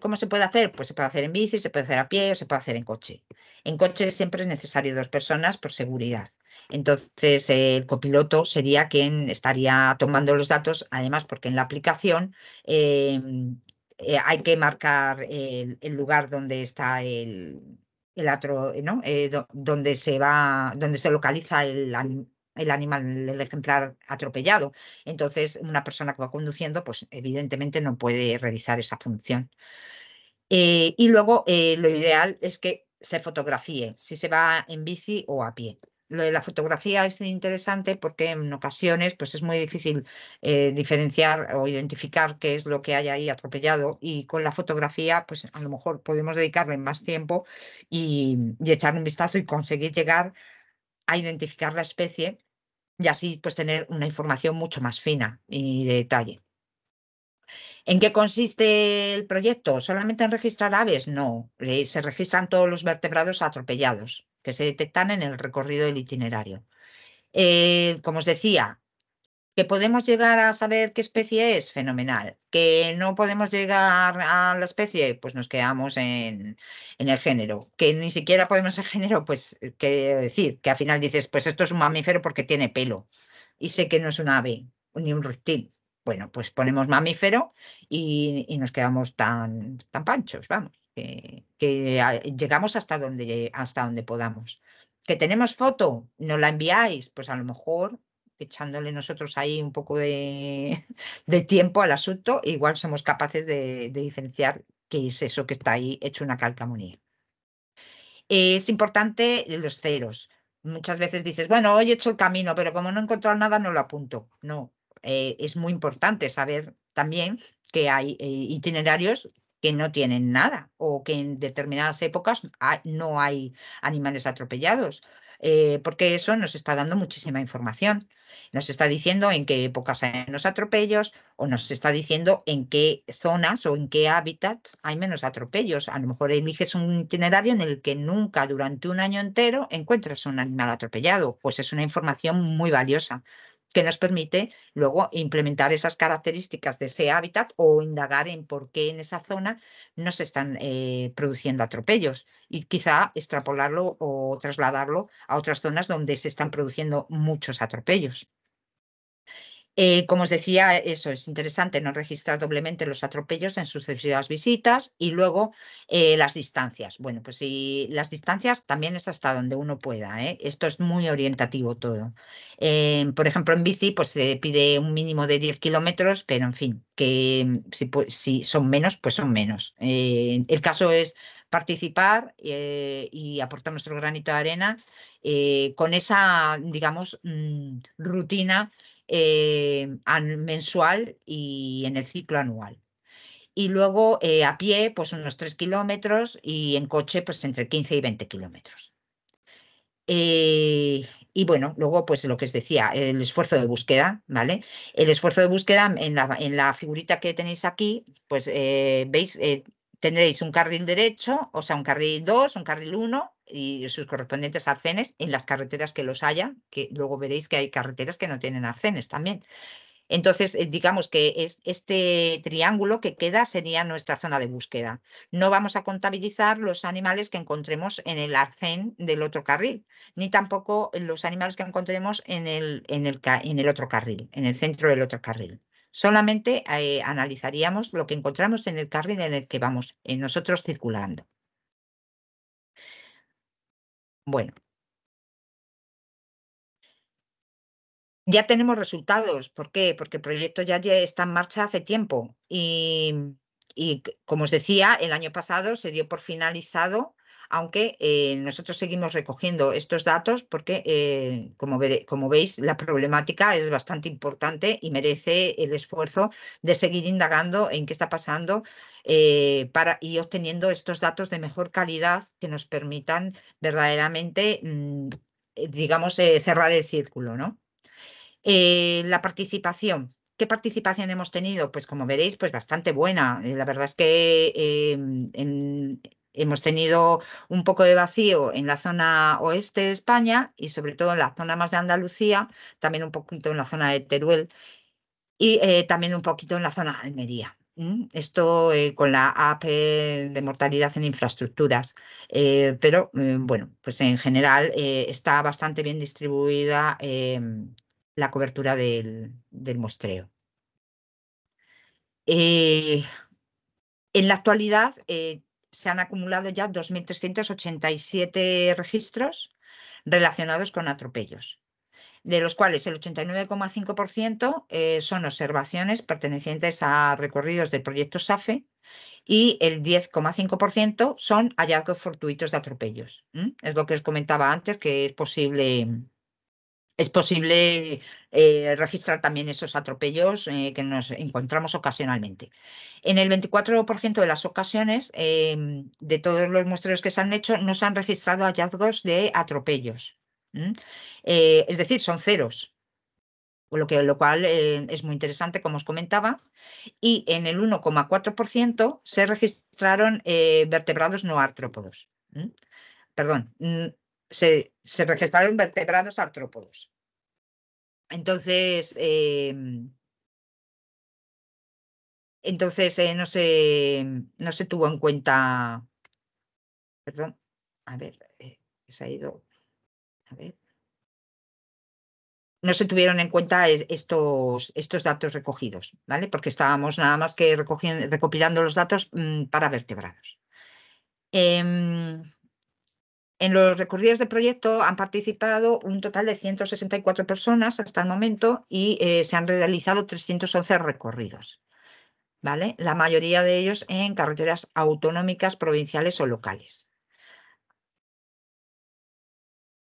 ¿Cómo se puede hacer? Pues se puede hacer en bici, se puede hacer a pie o se puede hacer en coche. En coche siempre es necesario dos personas por seguridad. Entonces, el copiloto sería quien estaría tomando los datos, además porque en la aplicación em, eh, hay que marcar el, lugar donde está el, atro, eh, donde se va, donde se localiza el, animal, el ejemplar atropellado. Entonces, una persona que va conduciendo, pues evidentemente no puede realizar esa función. Eh, y luego, lo ideal es que se fotografíe, si se va en bici o a pie lo de la fotografía es interesante porque en ocasiones pues es muy difícil eh, diferenciar o identificar qué es lo que hay ahí atropellado y con la fotografía pues a lo mejor podemos dedicarle más tiempo y, echar un vistazo y conseguir llegar a identificar la especie y así pues tener una información mucho más fina y de detalle. ¿En qué consiste el proyecto? ¿Solamente en registrar aves? No, eh, se registran todos los vertebrados atropellados que se detectan en el recorrido del itinerario. Eh, como os decía, que podemos llegar a saber qué especie es, fenomenal. Que no podemos llegar a la especie, pues nos quedamos en, el género. Que ni siquiera podemos el género, pues qué decir, que al final dices, pues esto es un mamífero porque tiene pelo. Y sé que no es un ave ni un reptil. Bueno, pues ponemos mamífero y, y nos quedamos tan, tan panchos, vamos. Eh, que, llegamos hasta donde, hasta donde podamos. Que tenemos foto, nos la enviáis, pues a lo mejor echándole nosotros ahí un poco de, tiempo al asunto, igual somos capaces de, diferenciar qué es eso que está ahí hecho una calcamonía. Es importante los ceros. Muchas veces dices, bueno, hoy he hecho el camino, pero como no he encontrado nada, no lo apunto. No, eh, es muy importante saber también que hay eh, itinerarios que no tienen nada o que en determinadas épocas no hay animales atropellados. Eh, porque eso nos está dando muchísima información. Nos está diciendo en qué épocas hay menos atropellos o nos está diciendo en qué zonas o en qué hábitats hay menos atropellos. A lo mejor eliges un itinerario en el que nunca durante un año entero encuentras un animal atropellado. Pues es una información muy valiosa que nos permite luego implementar esas características de ese hábitat o indagar en por qué en esa zona no se están eh, produciendo atropellos y quizá extrapolarlo o trasladarlo a otras zonas donde se están produciendo muchos atropellos. Eh, como os decía, eso es interesante, no registrar doblemente los atropellos en sucesivas visitas y luego eh, las distancias. Bueno, pues si las distancias también es hasta donde uno pueda. ¿eh? Esto es muy orientativo todo. por ejemplo, en bici pues se pide un mínimo de 10 kilómetros, pero en fin, que si, son menos, pues son menos. el caso es participar y aportar nuestro granito de arena con esa, digamos, mm, rutina eh, mensual y en el ciclo anual. Y luego eh, a pie, pues unos 3 kilómetros y en coche, pues entre 15 y 20 kilómetros. Eh, y bueno, luego, pues lo que os decía, el esfuerzo de búsqueda, ¿vale? El esfuerzo de búsqueda en la, en la figurita que tenéis aquí, pues veis, tendréis un carril derecho, o sea, un carril 2, un carril 1 y sus correspondientes arcenes en las carreteras que los haya, que luego veréis que hay carreteras que no tienen arcenes también. Entonces, eh, digamos que es este triángulo que queda sería nuestra zona de búsqueda. No vamos a contabilizar los animales que encontremos en el arcén del otro carril, ni tampoco los animales que encontremos en el, en el, en el otro carril, en el centro del otro carril. Solamente eh, analizaríamos lo que encontramos en el carril en el que vamos nosotros circulando. Bueno. Ya tenemos resultados. ¿Por qué? Porque el proyecto ya, está en marcha hace tiempo y, como os decía, el año pasado se dio por finalizado aunque eh, nosotros seguimos recogiendo estos datos porque, eh, como, veis, la problemática es bastante importante y merece el esfuerzo de seguir indagando en qué está pasando eh, para, y obteniendo estos datos de mejor calidad que nos permitan verdaderamente, mm, digamos, cerrar el círculo. ¿no? la participación. ¿Qué participación hemos tenido? Pues como veréis, pues bastante buena. La verdad es que en, hemos tenido un poco de vacío en la zona oeste de España y sobre todo en la zona más de Andalucía, también un poquito en la zona de Teruel y eh, también un poquito en la zona de Almería. Esto eh, con la AP de mortalidad en infraestructuras, eh, pero bueno, pues en general está bastante bien distribuida la cobertura del, del muestreo. en la actualidad se han acumulado ya 2.387 registros relacionados con atropellos, de los cuales el 89,5% eh, son observaciones pertenecientes a recorridos del proyecto SAFE y el 10,5% son hallazgos fortuitos de atropellos. Es lo que os comentaba antes, que es posible es posible eh, registrar también esos atropellos eh, que nos encontramos ocasionalmente. En el 24% de las ocasiones, em, de todos los muestreos que se han hecho, no se han registrado hallazgos de atropellos. Eh, es decir, son ceros, lo, cual es muy interesante, como os comentaba. Y en el 1,4% se registraron vertebrados no artrópodos. Perdón, se, registraron vertebrados artrópodos. Entonces, em, entonces eh, no, se, no se tuvo en cuenta. Perdón, a ver, eh, se ha ido. A ver. No se tuvieron en cuenta estos, estos datos recogidos, ¿vale? Porque estábamos nada más que recogiendo, recopilando los datos mm, para vertebrados. Em, en los recorridos de proyecto han participado un total de 164 personas hasta el momento y eh, se han realizado 311 recorridos. ¿vale? La mayoría de ellos en carreteras autonómicas, provinciales o locales.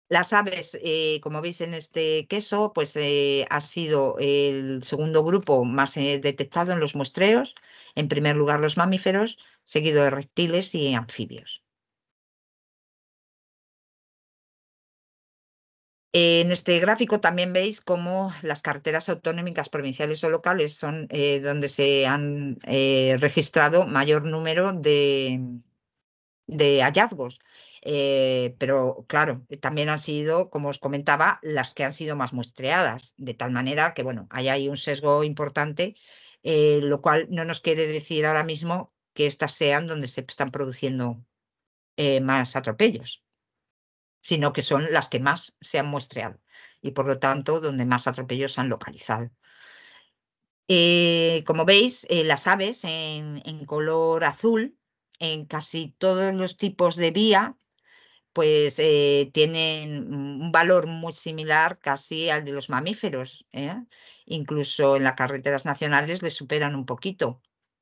Las aves, eh, como veis en este queso, pues eh, ha sido el segundo grupo más detectado en los muestreos. En primer lugar los mamíferos, seguido de reptiles y anfibios. En este gráfico también veis cómo las carteras autonómicas, provinciales o locales son eh, donde se han eh, registrado mayor número de, hallazgos. Eh, pero claro, también han sido, como os comentaba, las que han sido más muestreadas, de tal manera que, bueno, ahí hay un sesgo importante, lo cual no nos quiere decir ahora mismo que estas sean donde se están produciendo más atropellos sino que son las que más se han muestreado y por lo tanto donde más atropellos se han localizado. Eh, como veis, eh, las aves en, color azul, en casi todos los tipos de vía, pues eh, tienen un valor muy similar casi al de los mamíferos. Incluso en las carreteras nacionales les superan un poquito,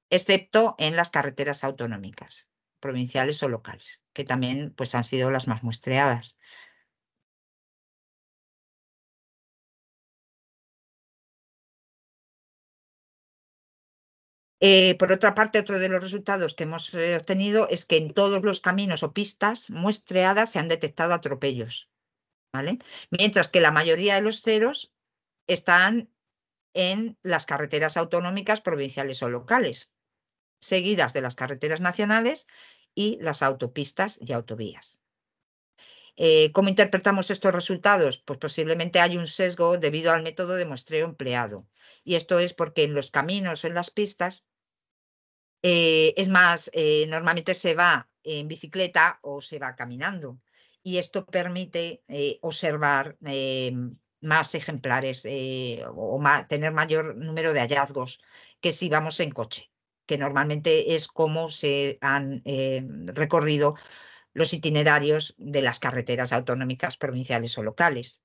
excepto en las carreteras autonómicas provinciales o locales, que también pues, han sido las más muestreadas. Eh, por otra parte, otro de los resultados que hemos eh, obtenido es que en todos los caminos o pistas muestreadas se han detectado atropellos, ¿vale? Mientras que la mayoría de los ceros están en las carreteras autonómicas, provinciales o locales seguidas de las carreteras nacionales y las autopistas y autovías. Eh, ¿Cómo interpretamos estos resultados? Pues posiblemente hay un sesgo debido al método de muestreo empleado. Y esto es porque en los caminos, en las pistas, eh, es más, eh, normalmente se va en bicicleta o se va caminando. Y esto permite observar em, más ejemplares o tener mayor número de hallazgos que si vamos en coche que normalmente es como se han eh, recorrido los itinerarios de las carreteras autonómicas, provinciales o locales.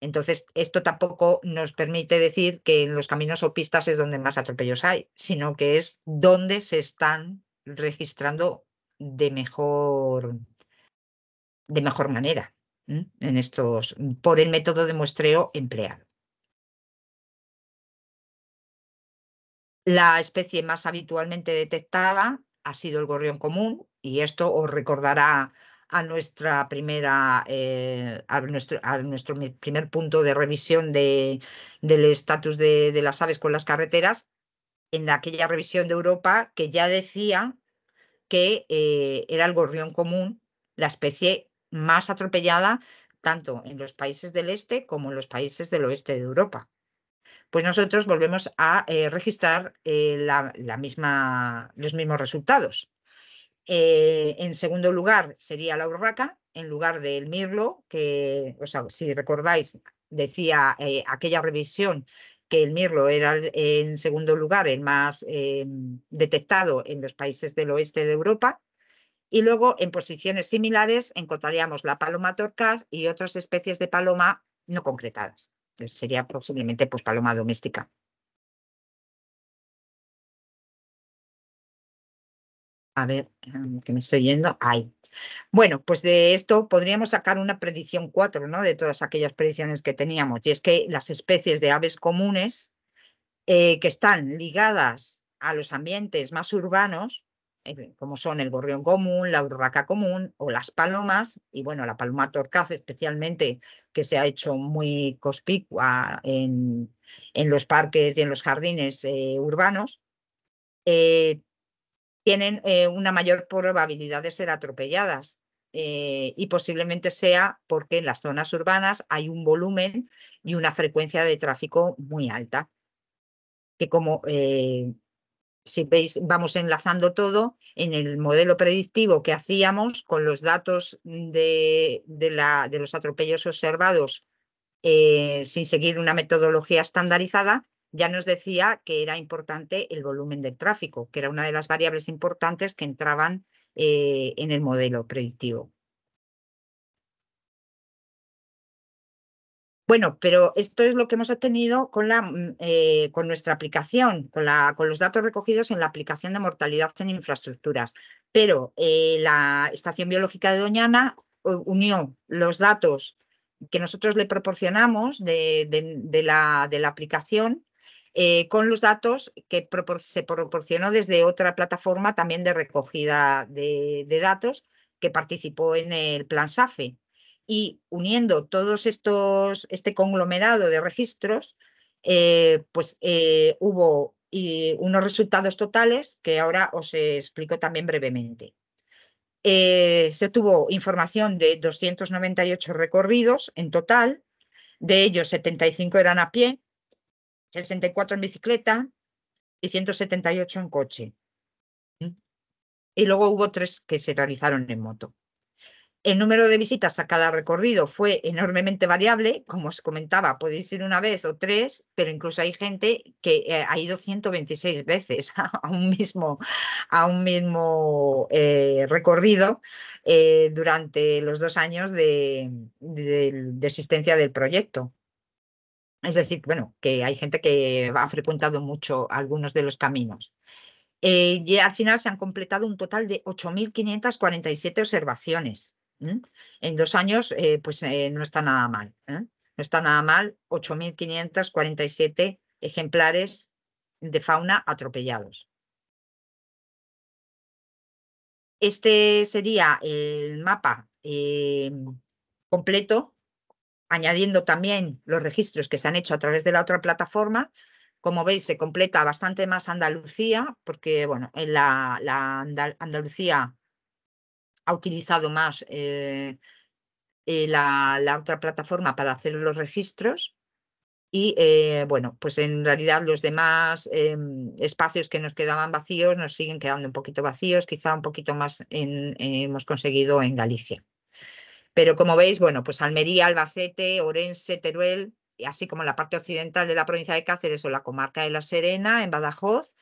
Entonces, esto tampoco nos permite decir que en los caminos o pistas es donde más atropellos hay, sino que es donde se están registrando de mejor, de mejor manera en estos, por el método de muestreo empleado. La especie más habitualmente detectada ha sido el gorrión común y esto os recordará a nuestra primera eh, a, nuestro, primer punto de revisión del estatus de, las aves con las carreteras en aquella revisión de Europa que ya decía que eh, era el gorrión común la especie más atropellada tanto en los países del este como en los países del oeste de Europa pues nosotros volvemos a eh, registrar eh, la, misma, los mismos resultados. Eh, en segundo lugar sería la urraca, en lugar del mirlo, que si recordáis decía aquella revisión que el mirlo era en segundo lugar el más detectado en los países del oeste de Europa, y luego, en posiciones similares, encontraríamos la paloma torcas y otras especies de paloma no concretadas sería posiblemente pues paloma doméstica. A ver, mm, que me estoy yendo. ay Bueno, pues de esto podríamos sacar una predicción 4, ¿no? De todas aquellas predicciones que teníamos. Y es que las especies de aves comunes eh, que están ligadas a los ambientes más urbanos como son el gorrión común, la urraca común o las palomas, y bueno, la paloma torcaz especialmente, que se ha hecho muy conspicua en, en los parques y en los jardines eh, urbanos, eh, tienen eh, una mayor probabilidad de ser atropelladas. y posiblemente sea porque en las zonas urbanas hay un volumen y una frecuencia de tráfico muy alta, que como si veis, vamos enlazando todo en el modelo predictivo que hacíamos con los datos de, los atropellos observados eh, sin seguir una metodología estandarizada, ya nos decía que era importante el volumen del tráfico, que era una de las variables importantes que entraban eh, en el modelo predictivo. Bueno, pero esto es lo que hemos obtenido con, la, mm, eh, con nuestra aplicación, con, la, con, los datos recogidos en la aplicación de mortalidad en infraestructuras. Pero eh, la Estación Biológica de Doñana eh, unió los datos que nosotros le proporcionamos de, de, la, aplicación con los datos que se proporcionó desde otra plataforma también de recogida de, datos que participó en el plan SAFE y uniendo todos estos, este conglomerado de registros, eh, pues eh, hubo unos resultados totales que ahora os explico también brevemente. Eh, se tuvo información de 298 recorridos en total, de ellos 75 eran a pie, 64 en bicicleta y 178 en coche. Y luego hubo tres que se realizaron en moto. El número de visitas a cada recorrido fue enormemente variable, como os comentaba, podéis ir una vez o tres, pero incluso hay gente que eh, ha ido 126 veces a un mismo, a un mismo eh, recorrido eh, durante los dos años de, existencia del proyecto. Es decir, bueno, que hay gente que ha frecuentado mucho algunos de los caminos. y al final se han completado un total de 8.547 observaciones. En dos años, eh, pues eh, no está nada mal. ¿eh? No está nada mal, 8.547 ejemplares de fauna atropellados. Este sería el mapa em, completo, añadiendo también los registros que se han hecho a través de la otra plataforma, como veis, se completa bastante más Andalucía, porque bueno, en la, Andalucía ha utilizado más eh, eh, la, otra plataforma para hacer los registros. Y eh, bueno, pues en realidad los demás espacios que nos quedaban vacíos nos siguen quedando un poquito vacíos, quizá un poquito más hemos conseguido en Galicia. Pero como veis, bueno, pues Almería, Albacete, Orense, Teruel, así como la parte occidental de la provincia de Cáceres o la comarca de La Serena, en Badajoz,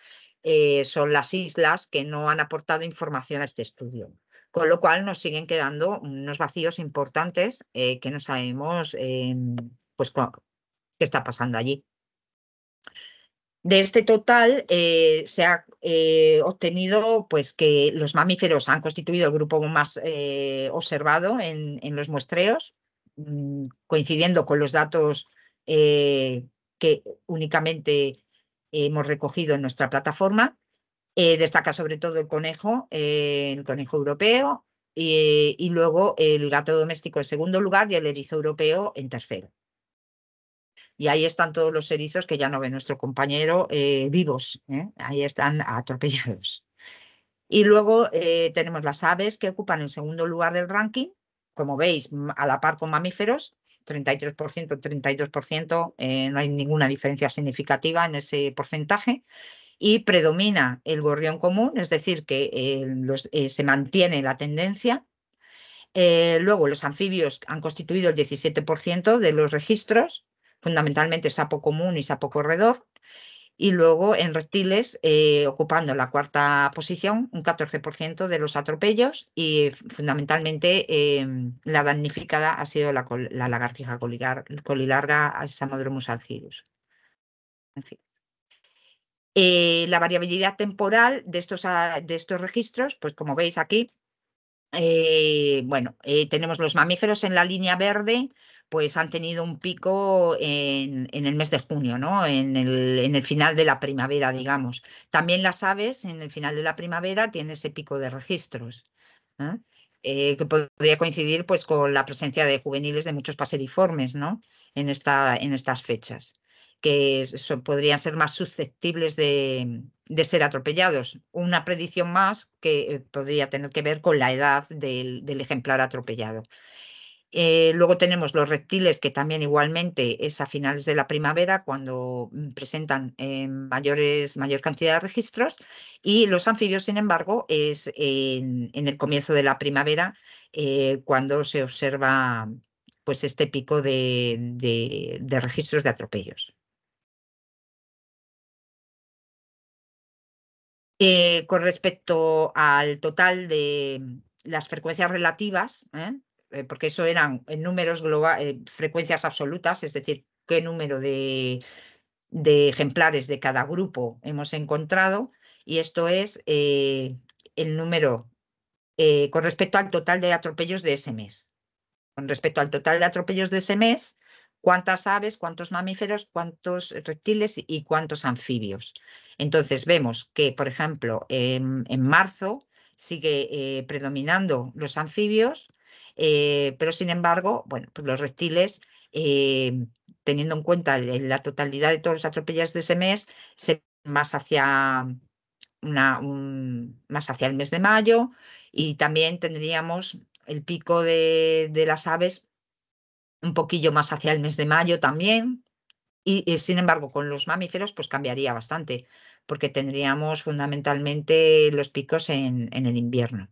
son las islas que no han aportado información a este estudio con lo cual nos siguen quedando unos vacíos importantes eh, que no sabemos em, pues, qué está pasando allí. De este total eh, se ha eh, obtenido pues, que los mamíferos han constituido el grupo más observado en, los muestreos, mm, coincidiendo con los datos que únicamente hemos recogido en nuestra plataforma. Eh, destaca sobre todo el conejo, eh, el conejo europeo, eh, y luego el gato doméstico en segundo lugar y el erizo europeo en tercero. Y ahí están todos los erizos que ya no ve nuestro compañero vivos, ahí están atropellados. Y luego tenemos las aves que ocupan el segundo lugar del ranking, como veis, a la par con mamíferos, 33%, 32%, no hay ninguna diferencia significativa en ese porcentaje y predomina el gorrión común, es decir, que eh, eh, se mantiene la tendencia. Eh, luego, los anfibios han constituido el 17% de los registros, fundamentalmente sapo común y sapo corredor. Y luego en reptiles, ocupando la cuarta posición, un 14% de los atropellos y fundamentalmente em, la damnificada ha sido la, lagartija colilarga Samodromus algirus. En fin. Eh, la variabilidad temporal de estos, ah, de estos registros, pues como veis aquí, eh, bueno, eh, tenemos los mamíferos en la línea verde, pues han tenido un pico en, el mes de junio, ¿no? En el, en el, final de la primavera, digamos. También las aves en el final de la primavera tienen ese pico de registros. que podría coincidir pues con la presencia de juveniles de muchos paseriformes ¿no? en, esta, en estas fechas que podrían ser más susceptibles de, ser atropellados. Una predicción más que eh, podría tener que ver con la edad del, ejemplar atropellado. Eh, luego tenemos los reptiles, que también igualmente es a finales de la primavera cuando mm, presentan eh, mayores, mayor cantidad de registros. Y los anfibios, sin embargo, es en, el comienzo de la primavera cuando se observa pues, este pico de registros de atropellos. Eh, con respecto al total de mm, las frecuencias relativas, ¿eh? Eh, porque eso eran números globales, frecuencias absolutas, es decir, qué número de, de, ejemplares de cada grupo hemos encontrado, y esto es el número con respecto al total de atropellos de ese mes. Con respecto al total de atropellos de ese mes, cuántas aves, cuántos mamíferos, cuántos reptiles y cuántos anfibios. Entonces vemos que, por ejemplo, en, marzo sigue eh, predominando los anfibios, eh, pero sin embargo, bueno, pues los reptiles, eh, teniendo en cuenta la totalidad de todos los atropellos de ese mes, se más hacia más hacia el mes de mayo y también tendríamos el pico de las aves un poquillo más hacia el mes de mayo también. Y, sin embargo, con los mamíferos, pues cambiaría bastante, porque tendríamos fundamentalmente los picos en, el invierno.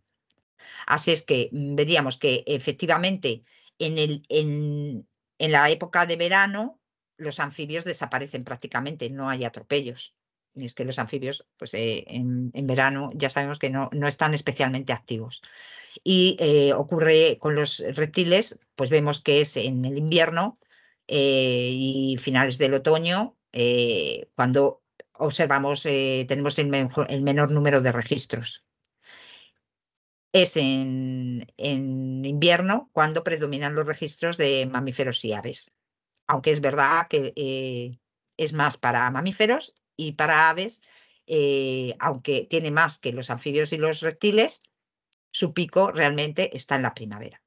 Así es que mm, veríamos que efectivamente en, el, en, en la época de verano los anfibios desaparecen prácticamente, no hay atropellos es que los anfibios, pues eh, en, verano ya sabemos que no, están especialmente activos. Y eh, ocurre con los reptiles, pues vemos que es en el invierno eh, y finales del otoño cuando observamos, tenemos el, menor número de registros. Es en, en invierno cuando predominan los registros de mamíferos y aves, aunque es verdad que es más para mamíferos y para aves, eh, aunque tiene más que los anfibios y los reptiles, su pico realmente está en la primavera.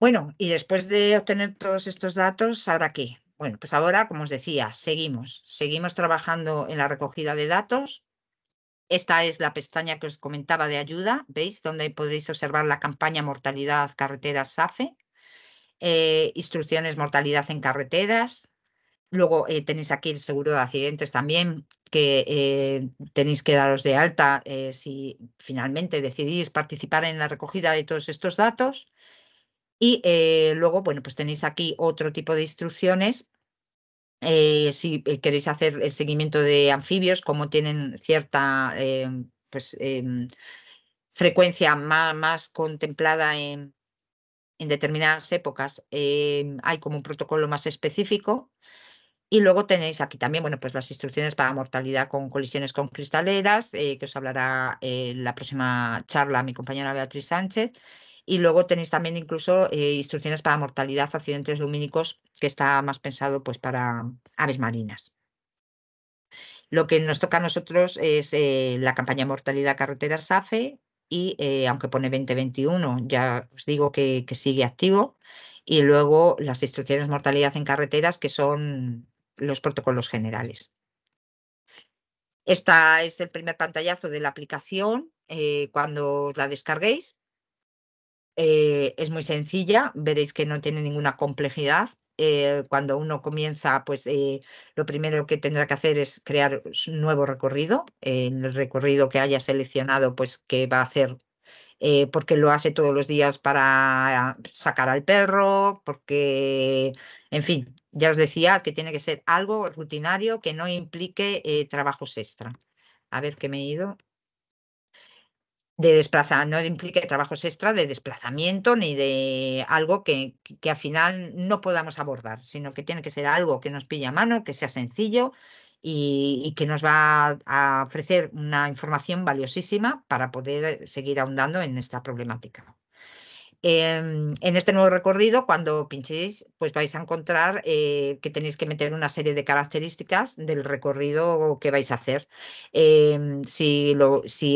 Bueno, y después de obtener todos estos datos, ¿ahora qué? Bueno, pues ahora, como os decía, seguimos. Seguimos trabajando en la recogida de datos. Esta es la pestaña que os comentaba de ayuda, ¿veis? Donde podréis observar la campaña Mortalidad Carreteras SAFE, eh, instrucciones Mortalidad en Carreteras, Luego eh, tenéis aquí el seguro de accidentes también, que eh, tenéis que daros de alta eh, si finalmente decidís participar en la recogida de todos estos datos. Y luego, bueno, pues tenéis aquí otro tipo de instrucciones. si queréis hacer el seguimiento de anfibios, como tienen cierta pues, em, frecuencia más, contemplada en, en determinadas épocas, hay como un protocolo más específico y luego tenéis aquí también, bueno, pues las instrucciones para mortalidad con colisiones con cristaleras, eh, que os hablará en eh, la próxima charla mi compañera Beatriz Sánchez. Y luego tenéis también incluso eh, instrucciones para mortalidad, accidentes lumínicos, que está más pensado pues para aves marinas. Lo que nos toca a nosotros es la campaña mortalidad carretera SAFE y aunque pone 2021, ya os digo que, que sigue activo. Y luego las instrucciones mortalidad en carreteras, que son los protocolos generales. Esta es el primer pantallazo de la aplicación eh, cuando la descarguéis. Eh, es muy sencilla, veréis que no tiene ninguna complejidad. Eh, cuando uno comienza, pues lo primero que tendrá que hacer es crear un nuevo recorrido, el recorrido que haya seleccionado, pues que va a hacer porque lo hace todos los días para sacar al perro, porque en fin, ya os decía que tiene que ser algo rutinario que no implique eh, trabajos extra. A ver qué me he ido. De no implique trabajos extra de desplazamiento ni de algo que, al final no podamos abordar, sino que tiene que ser algo que nos pille a mano, que sea sencillo y, y, que nos va a ofrecer una información valiosísima para poder seguir ahondando en esta problemática. Em, en este nuevo recorrido, cuando pinchéis, pues vais a encontrar eh, que tenéis que meter una serie de características del recorrido que vais a hacer. Em, si,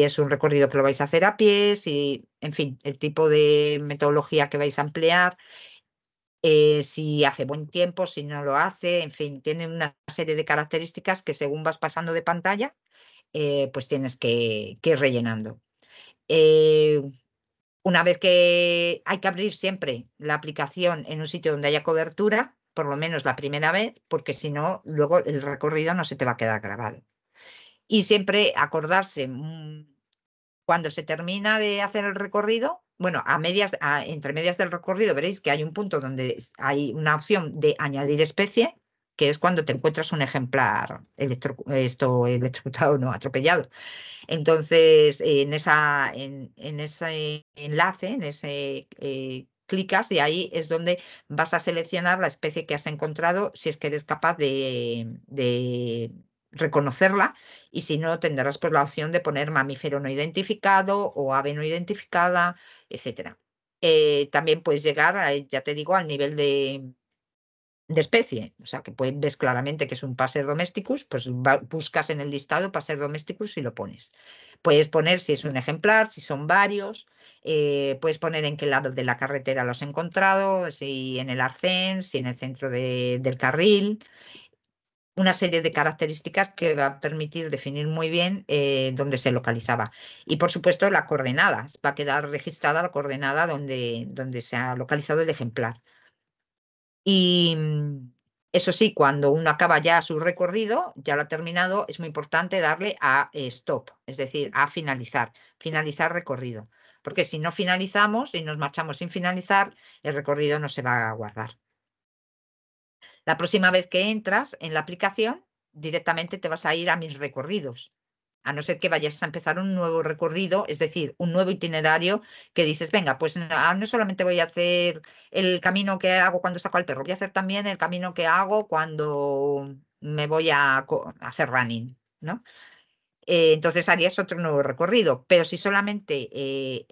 es un recorrido que lo vais a hacer a pie, si, en fin, el tipo de metodología que vais a emplear, eh, si hace buen tiempo, si no lo hace, en fin, tiene una serie de características que según vas pasando de pantalla, eh, pues tienes que, que ir rellenando. Una vez que hay que abrir siempre la aplicación en un sitio donde haya cobertura, por lo menos la primera vez, porque si no, luego el recorrido no se te va a quedar grabado. Y siempre acordarse mm, cuando se termina de hacer el recorrido, bueno, a medias, entre medias del recorrido veréis que hay un punto donde hay una opción de añadir especie que es cuando te encuentras un ejemplar electro, esto, electrocutado, no, atropellado. Entonces, en, esa, en, ese enlace, en ese eh, clicas y ahí es donde vas a seleccionar la especie que has encontrado si es que eres capaz de, reconocerla y si no tendrás pues la opción de poner mamífero no identificado o ave no identificada, etcétera. Eh, también puedes llegar, ya te digo, al nivel de, de especie, o sea, que puedes ves claramente que es un Passer domesticus, pues buscas en el listado Passer domesticus y lo pones. Puedes poner si es un ejemplar, si son varios, eh, puedes poner en qué lado de la carretera los has encontrado, si en el arcén, si en el centro del carril, una serie de características que va a permitir definir muy bien eh, dónde se localizaba. Y por supuesto la coordenada, va a quedar registrada la coordenada donde, donde se ha localizado el ejemplar. Y mm, eso sí, cuando uno acaba ya su recorrido, ya lo ha terminado, es muy importante darle a eh, stop, es decir, a finalizar, finalizar recorrido. Porque si no finalizamos y nos marchamos sin finalizar, el recorrido no se va a guardar. La próxima vez que entras en la aplicación, directamente te vas a ir a mis recorridos a no ser que vayas a empezar un nuevo recorrido, es decir, un nuevo itinerario que dices, venga, pues ah, no, solamente voy a hacer el camino que hago cuando saco al perro, voy a hacer también el camino que hago cuando me voy a, hacer running, ¿no? Eh, entonces harías otro nuevo recorrido, pero si solamente eh,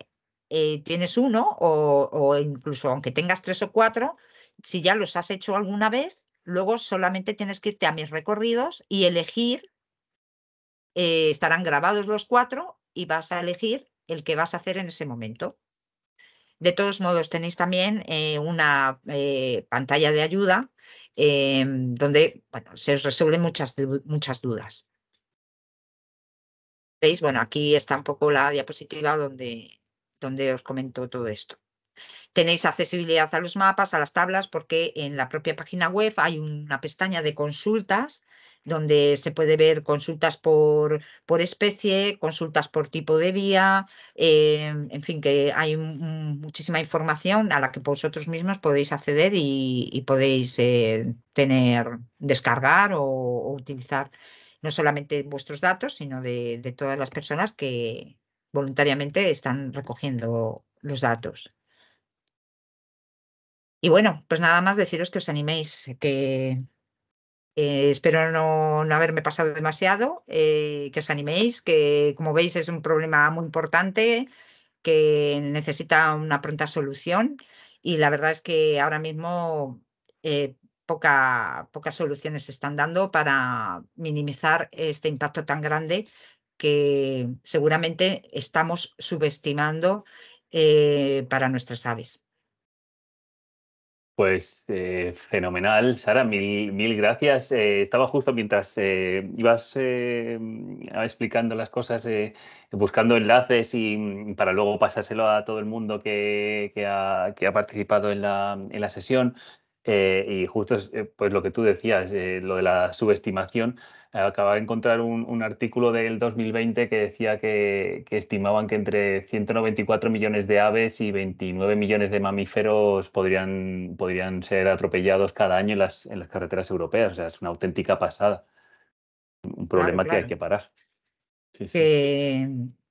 eh, tienes uno o incluso aunque tengas tres o cuatro, si ya los has hecho alguna vez, luego solamente tienes que irte a mis recorridos y elegir eh, estarán grabados los cuatro y vas a elegir el que vas a hacer en ese momento. De todos modos, tenéis también eh, una eh, pantalla de ayuda donde se os resuelven muchas, muchas dudas. ¿Veis? Bueno, aquí está un poco la diapositiva donde, donde os comento todo esto. Tenéis accesibilidad a los mapas, a las tablas, porque en la propia página web hay una pestaña de consultas donde se puede ver consultas por, por especie, consultas por tipo de vía, eh, en fin, que hay muchísima información a la que vosotros mismos podéis acceder y, podéis eh, tener, descargar o, utilizar no solamente vuestros datos, sino de, de todas las personas que voluntariamente están recogiendo los datos. Y bueno, pues nada más deciros que os animéis, que eh, espero no, haberme pasado demasiado, eh, que os animéis, que como veis es un problema muy importante que necesita una pronta solución y la verdad es que ahora mismo eh, pocas soluciones se están dando para minimizar este impacto tan grande que seguramente estamos subestimando para nuestras aves. Pues eh, fenomenal, Sara, mil, mil gracias. Eh, estaba justo mientras eh, ibas explicando las cosas, buscando enlaces y para luego pasárselo a todo el mundo que, ha, participado en la, sesión. y justo pues lo que tú decías, lo de la subestimación. Acababa de encontrar un, artículo del 2020 que decía que, estimaban que entre 194 millones de aves y 29 millones de mamíferos podrían, podrían ser atropellados cada año en las, en las carreteras europeas. O sea, es una auténtica pasada. Un problema que hay que parar. Sí, sí.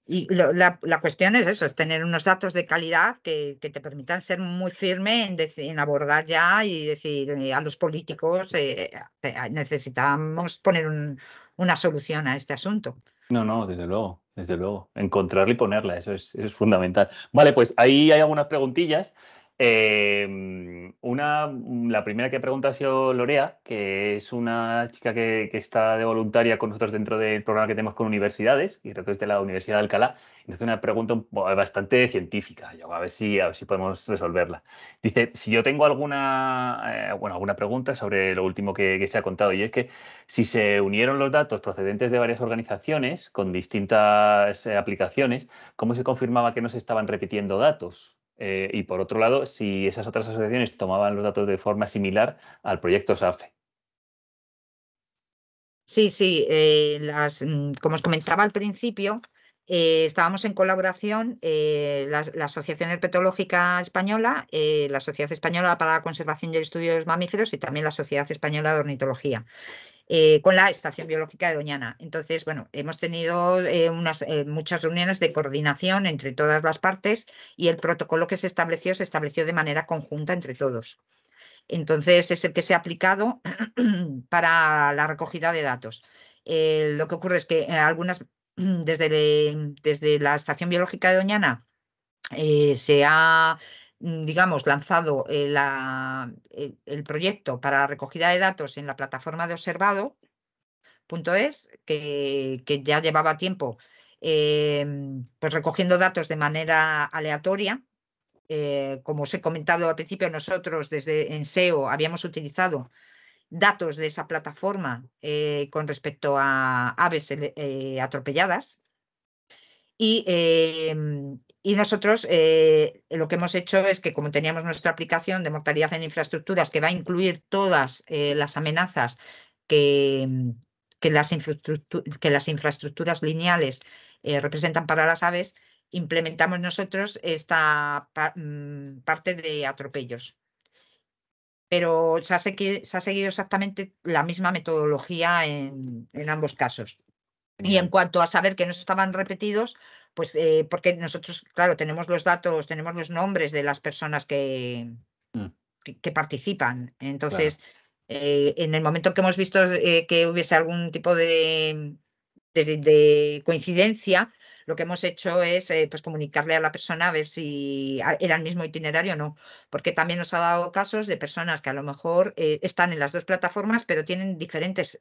Y la, la, cuestión es eso, es tener unos datos de calidad que, que te permitan ser muy firme en, en, abordar ya y decir eh, a los políticos eh, necesitamos poner una solución a este asunto. No, no, desde luego, desde luego. Encontrarla y ponerla, eso es, eso es fundamental. Vale, pues ahí hay algunas preguntillas. Em, una, mm, la primera que pregunta ha sido Lorea, que es una chica que, está de voluntaria con nosotros dentro del programa que tenemos con universidades, y creo que es de la Universidad de Alcalá, y nos hace una pregunta bastante científica, Yo, a, ver si, si podemos resolverla. Dice, si yo tengo alguna, eh, alguna pregunta sobre lo último que, se ha contado, y es que si se unieron los datos procedentes de varias organizaciones con distintas eh, aplicaciones, ¿cómo se confirmaba que no se estaban repitiendo datos? Eh, y por otro lado, si esas otras asociaciones tomaban los datos de forma similar al proyecto SAFE. Sí, sí, eh, mm, como os comentaba al principio, eh, estábamos en colaboración la, Asociación Herpetológica Española, la Sociedad Española para la Conservación y el Estudio de los Mamíferos y también la Sociedad Española de Ornitología. Eh, con la Estación Biológica de Doñana. Entonces, bueno, hemos tenido eh, unas, eh, muchas reuniones de coordinación entre todas las partes y el protocolo que se estableció se estableció de manera conjunta entre todos. Entonces, es el que se ha aplicado para la recogida de datos. lo que ocurre es que algunas, desde, desde la Estación Biológica de Doñana, se ha Mm, digamos, lanzado eh, el, proyecto para recogida de datos en la plataforma de observado.es, que, que ya llevaba tiempo em, pues recogiendo datos de manera aleatoria. Eh, como os he comentado al principio, nosotros desde en SEO habíamos utilizado datos de esa plataforma eh, con respecto a aves atropelladas, y em, y nosotros eh, lo que hemos hecho es que como teníamos nuestra aplicación de mortalidad en infraestructuras que va a incluir todas eh, las amenazas que, mm, que, las que, las infraestructuras lineales eh, representan para las aves, implementamos nosotros esta mm, parte de atropellos. Pero se ha, seguido, se ha seguido exactamente la misma metodología en, en ambos casos. Y en cuanto a saber que no estaban repetidos, pues eh, porque nosotros, claro, tenemos los datos, tenemos los nombres de las personas que, mm. que, participan. Entonces, eh, en el momento que hemos visto eh, que hubiese algún tipo de, coincidencia, lo que hemos hecho es pues comunicarle a la persona a ver si era el mismo itinerario o no, porque también nos ha dado casos de personas que a lo mejor están en las dos plataformas, pero tienen diferentes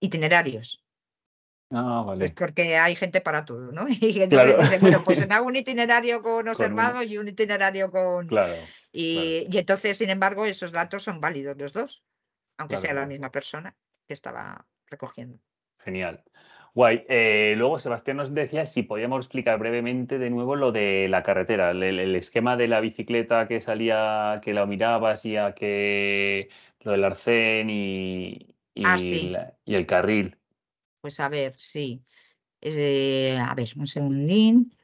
itinerarios. Ah, porque hay gente para todo, ¿no? Y claro. bueno, pues me hago un itinerario con observado y un itinerario con. Claro y, entonces, sin embargo, esos datos son válidos los dos, aunque sea la misma persona que estaba recogiendo. Genial. Guay. Eh, luego, Sebastián nos decía si podíamos explicar brevemente de nuevo lo de la carretera, el, esquema de la bicicleta que salía, que la mirabas y a que lo del arcén y, ah, y, y el carril. Pues a ver, sí. Eh, a ver, un segundín.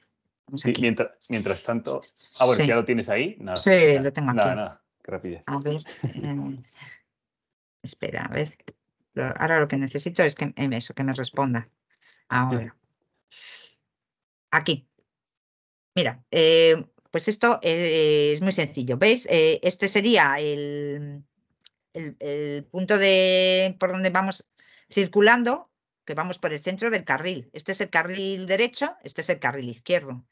Sí, mientras, tanto. Ah, bueno, ya lo tienes ahí. Nada, sí, lo tengo aquí. Nada, nada, A ver. Em, espera, a ver. Ahora lo que necesito es que em, eso, que me responda. Ahora. Aquí. Mira, eh, pues esto eh, es muy sencillo. ¿Veis? este sería el, punto de por donde vamos circulando que vamos por el centro del carril. Este es el carril derecho, este es el carril izquierdo.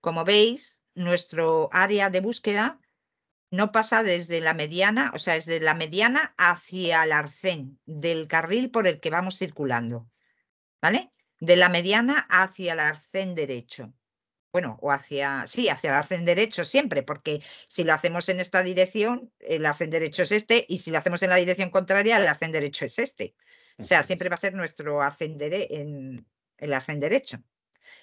Como veis, nuestro área de búsqueda no pasa desde la mediana, o sea, es de la mediana hacia el arcén del carril por el que vamos circulando, ¿vale? De la mediana hacia el arcén derecho. Bueno, o hacia, sí, hacia el arcén derecho siempre, porque si lo hacemos en esta dirección, el arcén derecho es este, y si lo hacemos en la dirección contraria, el arcén derecho es este. O sea, siempre va a ser nuestro ascendere en, el derecho.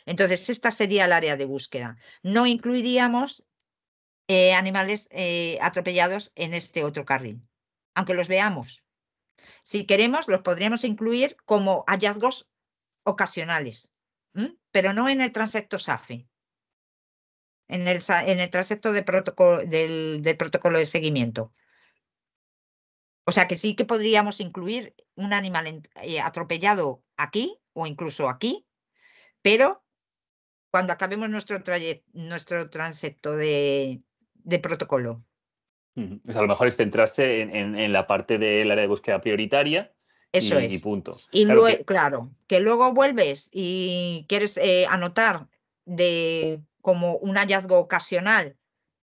Entonces, esta sería el área de búsqueda. No incluiríamos eh, animales eh, atropellados en este otro carril, aunque los veamos. Si queremos, los podríamos incluir como hallazgos ocasionales, pero no en el transecto SAFE, en el, en el transecto de del protocolo de seguimiento. O sea que sí que podríamos incluir un animal eh, atropellado aquí o incluso aquí, pero cuando acabemos nuestro, nuestro transecto de, protocolo. Pues a lo mejor es centrarse en, la parte del área de búsqueda prioritaria. Eso y, es. punto. Y claro, que... claro, que luego vuelves y quieres eh, anotar de como un hallazgo ocasional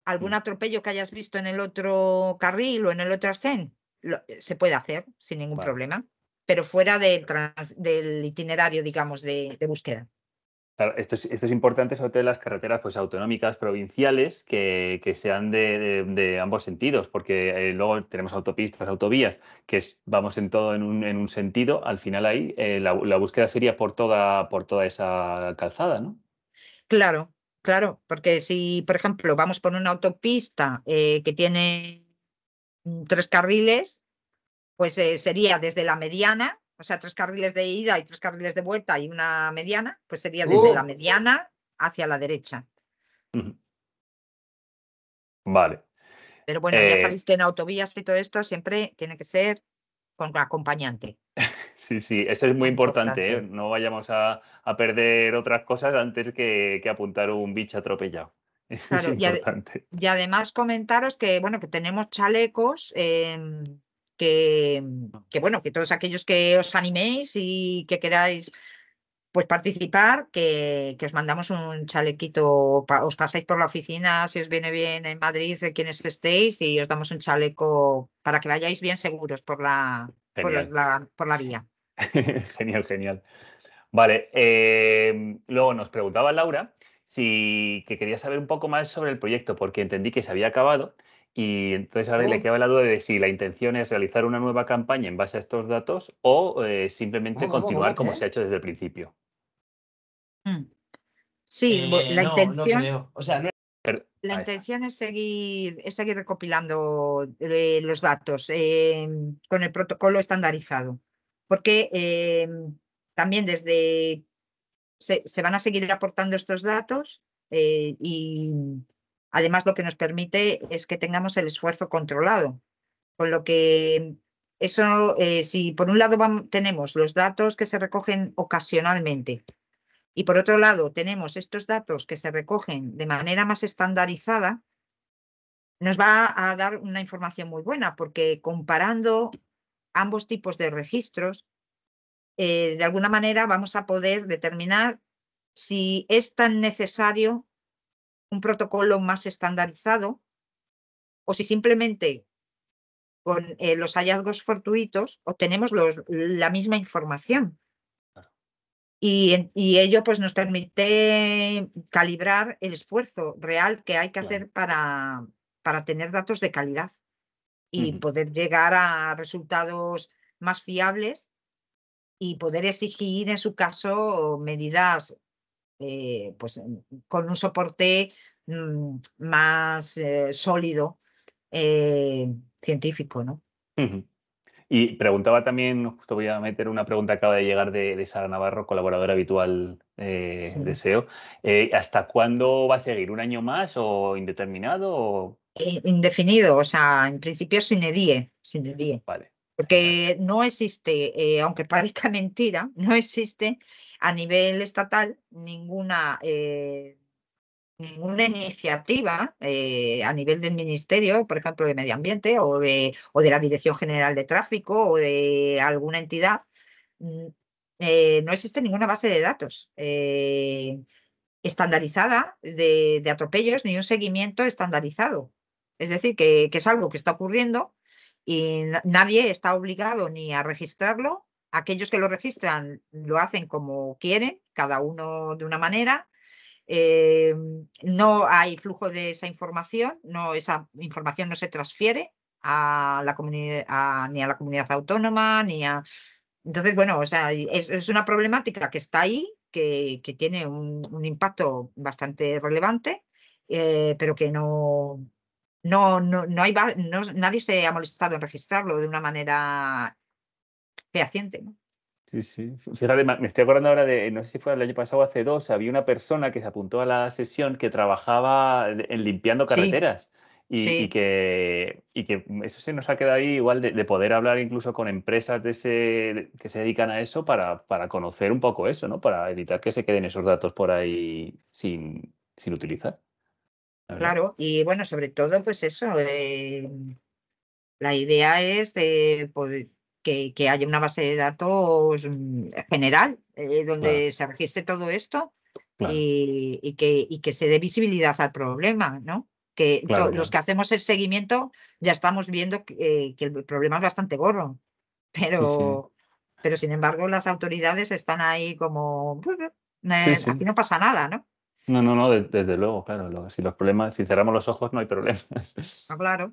algún mm. atropello que hayas visto en el otro carril o en el otro arcén. Eh, se puede hacer sin ningún problema, pero fuera del, del itinerario, digamos, de, búsqueda. esto es, importante sobre las carreteras pues, autonómicas, provinciales, que, sean de, ambos sentidos, porque eh, luego tenemos autopistas, autovías, que vamos en todo en un, sentido, al final ahí eh, la, búsqueda sería por toda, por toda esa calzada, ¿no? Claro, claro, porque si, por ejemplo, vamos por una autopista que tiene Mm, tres carriles, pues eh, sería desde la mediana, o sea, tres carriles de ida y tres carriles de vuelta y una mediana, pues sería oh. desde la mediana hacia la derecha. Vale. Pero bueno, ya eh. sabéis que en autovías y todo esto siempre tiene que ser con acompañante. Sí, sí, eso es muy importante. ¿eh? No vayamos a, perder otras cosas antes que, que apuntar un bicho atropellado. Y, además comentaros que, bueno, que tenemos chalecos. Em, que, bueno, que todos aquellos que os animéis y que queráis pues participar, que, os mandamos un chalequito, os pasáis por la oficina si os viene bien en Madrid, de quienes estéis, y os damos un chaleco para que vayáis bien seguros por la, por la, vía. genial, genial. Vale, em, luego nos preguntaba Laura Sí, que quería saber un poco más sobre el proyecto, porque entendí que se había acabado y entonces ahora le oh. queda la duda de si la intención es realizar una nueva campaña en base a estos datos o eh, simplemente continuar como se ha hecho desde el principio. Mm. Sí, eh, la intención. la intención es seguir, seguir recopilando eh, los datos con el protocolo estandarizado. Porque también desde se, van a seguir aportando estos datos eh, y además lo que nos permite es que tengamos el esfuerzo controlado. Con lo que eso, eh, si por un lado tenemos los datos que se recogen ocasionalmente y por otro lado tenemos estos datos que se recogen de manera más estandarizada, nos va a dar una información muy buena porque comparando ambos tipos de registros eh, de alguna manera vamos a poder determinar si es tan necesario un protocolo más estandarizado o si simplemente con eh, los hallazgos fortuitos obtenemos la misma información. Y, ello pues nos permite calibrar el esfuerzo real que hay que hacer para, tener datos de calidad y poder llegar a resultados más fiables y poder exigir en su caso medidas eh, pues, mm, con un soporte mm, más eh, sólido eh, científico. ¿no? Y preguntaba también, justo voy a meter una pregunta que acaba de llegar de, de Sara Navarro, colaboradora habitual de SEO. ¿Hasta cuándo va a seguir? ¿Un año más o indeterminado? Indefinido, o sea, en principio sin edie. E, sin edie. E. Vale. Porque no existe, eh, aunque parezca mentira, no existe a nivel estatal ninguna, eh, ninguna iniciativa eh, a nivel del Ministerio, por ejemplo, de Medio Ambiente o de, o de la Dirección General de Tráfico o de alguna entidad. Mm, no existe ninguna base de datos estandarizada de, atropellos ni un seguimiento estandarizado. Es decir, que es algo que está ocurriendo y nadie está obligado ni a registrarlo. Aquellos que lo registran lo hacen como quieren, cada uno de una manera. Eh, no hay flujo de esa información, no, esa información no se transfiere a la comunidad ni a la comunidad autónoma, ni a... Entonces, bueno, o sea, es, una problemática que está ahí, que, tiene un, impacto bastante relevante, eh, pero que no, no, no, no hay, nadie se ha molestado en registrarlo de una manera fehaciente. Sí, sí. Fíjate, me estoy acordando ahora de, no sé si fue el año pasado o hace dos, había una persona que se apuntó a la sesión que trabajaba en limpiando carreteras. Y, que, y que eso se nos ha quedado ahí igual de, poder hablar incluso con empresas de ese, que se dedican a eso para, para conocer un poco eso, ¿no? Para evitar que se queden esos datos por ahí sin, sin utilizar. Claro, y bueno, sobre todo, pues eso, eh, la idea es que, haya una base de datos mm, general eh, donde se registre todo esto y, que, y que se dé visibilidad al problema, ¿no? Que los que hacemos el seguimiento ya estamos viendo que, el problema es bastante gordo, pero, pero sin embargo las autoridades están ahí como, pues, eh, aquí no pasa nada, ¿no? No, no, no, desde, luego, claro. si los problemas, si cerramos los ojos, no hay problemas. Ah, claro.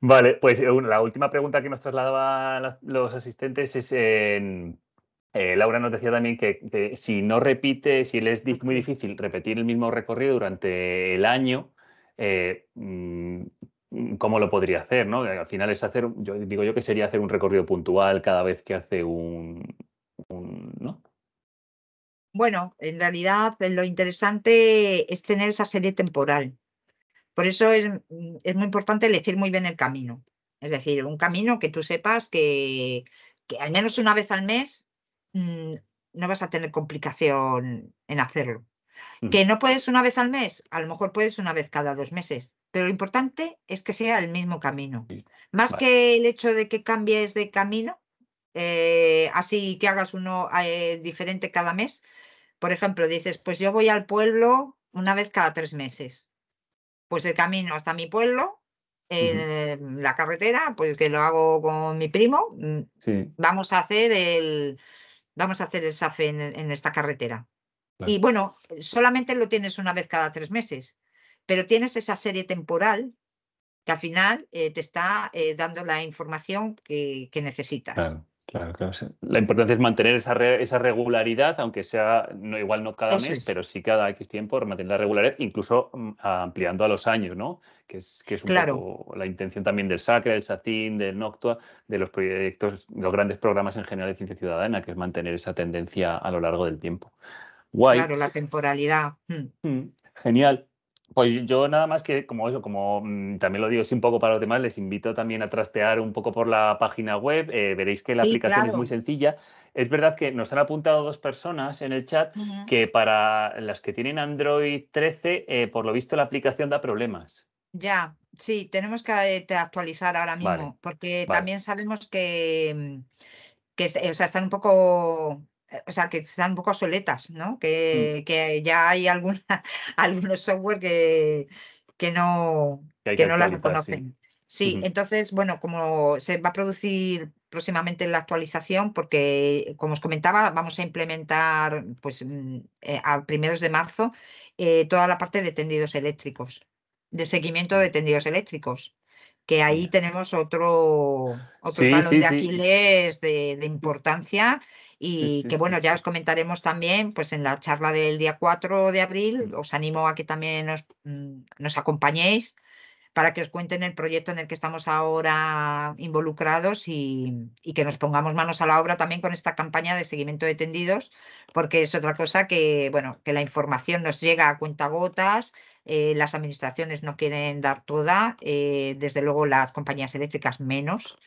Vale, pues eh, la última pregunta que nos trasladaban los asistentes es em, eh, Laura nos decía también que, si no repite, si le es muy difícil repetir el mismo recorrido durante el año, eh, mm, ¿cómo lo podría hacer? Al final es hacer, yo digo yo que sería hacer un recorrido puntual cada vez que hace un bueno, en realidad eh, lo interesante es tener esa serie temporal. Por eso mm, es, muy importante elegir muy bien el camino. Es decir, un camino que tú sepas que, al menos una vez al mes mm, no vas a tener complicación en hacerlo. Mm. Que no puedes una vez al mes, a lo mejor puedes una vez cada dos meses, pero lo importante es que sea el mismo camino. Más que el hecho de que cambies de camino, eh, así que hagas uno eh, diferente cada mes. Por ejemplo, dices, pues yo voy al pueblo una vez cada tres meses. Pues el camino hasta mi pueblo, eh, la carretera, pues que lo hago con mi primo, mm, vamos a hacer el vamos a hacer el SAFE en, esta carretera. Y bueno, solamente lo tienes una vez cada tres meses, pero tienes esa serie temporal que al final te está dando la información que, necesitas. Claro, claro. La importancia es mantener esa, esa regularidad, aunque sea no, igual no cada mes, pero sí cada X tiempo, mantener la regularidad, incluso mm, ampliando a los años, ¿no? Que es, es la intención también del SACRE, del Satin, del NOCTUA, de los proyectos, los grandes programas en general de ciencia ciudadana, que es mantener esa tendencia a lo largo del tiempo. Guay. Claro, la temporalidad. Mm. Mm, genial. Pues yo nada más que, como eso, como mm, también lo digo, un poco para los demás, les invito también a trastear un poco por la página web. Eh, veréis que la aplicación es muy sencilla. Es verdad que nos han apuntado dos personas en el chat que para las que tienen Android 13, eh, por lo visto la aplicación da problemas. Ya, sí, tenemos que eh, actualizar ahora mismo, porque también sabemos que, mm, que o están un poco eh, o sea, que están un poco obsoletas, ¿no? Mm. Que, ya hay alguna, algunos software que, que no, que, no las reconocen. Sí, entonces, bueno, como se va a producir próximamente la actualización, porque como os comentaba, vamos a implementar pues mm, eh, a primeros de marzo eh, toda la parte de tendidos eléctricos, de seguimiento de tendidos eléctricos que ahí tenemos otro, otro talón de Aquiles de, mm. importancia y que bueno, ya os comentaremos también, pues en la charla del día 4 de abril, mm. os animo a que también nos mm, nos acompañéis para que os cuenten el proyecto en el que estamos ahora involucrados y, y, que nos pongamos manos a la obra también con esta campaña de seguimiento de tendidos, porque es otra cosa que, bueno, que la información nos llega a cuentagotas, eh, las administraciones no quieren dar toda, eh, desde luego las compañías eléctricas menos,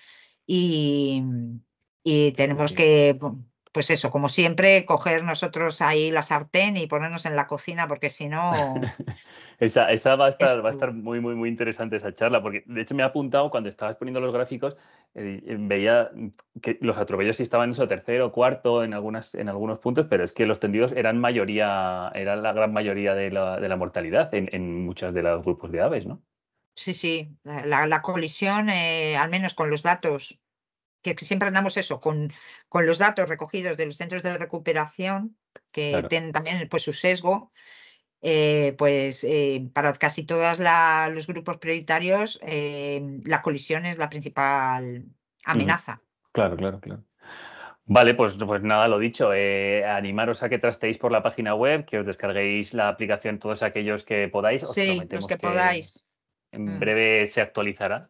y, y tenemos que pues eso, como siempre, coger nosotros ahí la sartén y ponernos en la cocina, porque si no. esa, esa va, a estar, va a estar muy, muy, muy interesante esa charla, porque de hecho me ha apuntado cuando estabas poniendo los gráficos, eh, veía que los atropellos sí estaban en eso, tercero, cuarto, en, algunas, en algunos puntos, pero es que los tendidos eran mayoría, eran la gran mayoría de la, de la mortalidad en, en muchos de los grupos de aves, ¿no? Sí, sí, la, la colisión, eh, al menos con los datos que siempre andamos eso, con, los datos recogidos de los centros de recuperación, que tienen también pues, su sesgo, eh, pues eh, para casi todos los grupos prioritarios em, la colisión es la principal amenaza. Claro, claro, claro. Vale, pues, pues nada, lo dicho, eh, animaros a que trastéis por la página web, que os descarguéis la aplicación todos aquellos que podáis. sí, los que, podáis. En mm. breve se actualizará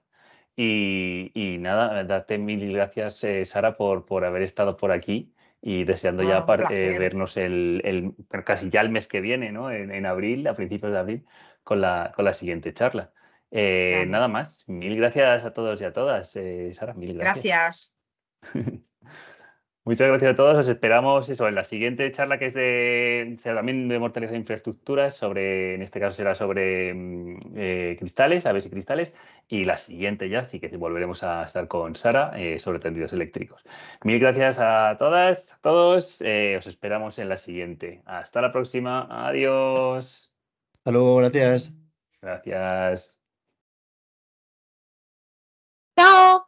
y, nada, date mil gracias, eh, Sara, por, por haber estado por aquí y deseando ya ah, vernos el, casi ya el mes que viene, ¿no? En, abril, a principios de abril, con la, con la siguiente charla. Eh, nada más. Mil gracias a todos y a todas. Eh, Sara, mil gracias. Gracias. Muchas gracias a todos. Os esperamos eso, en la siguiente charla que es de, también de mortalidad de infraestructuras, sobre, en este caso será sobre mm, eh, cristales, aves y cristales. Y la siguiente ya sí que volveremos a estar con Sara eh, sobre tendidos eléctricos. Mil gracias a todas, a todos. Eh, os esperamos en la siguiente. Hasta la próxima. Adiós. Hasta luego, gracias. Gracias. Chao.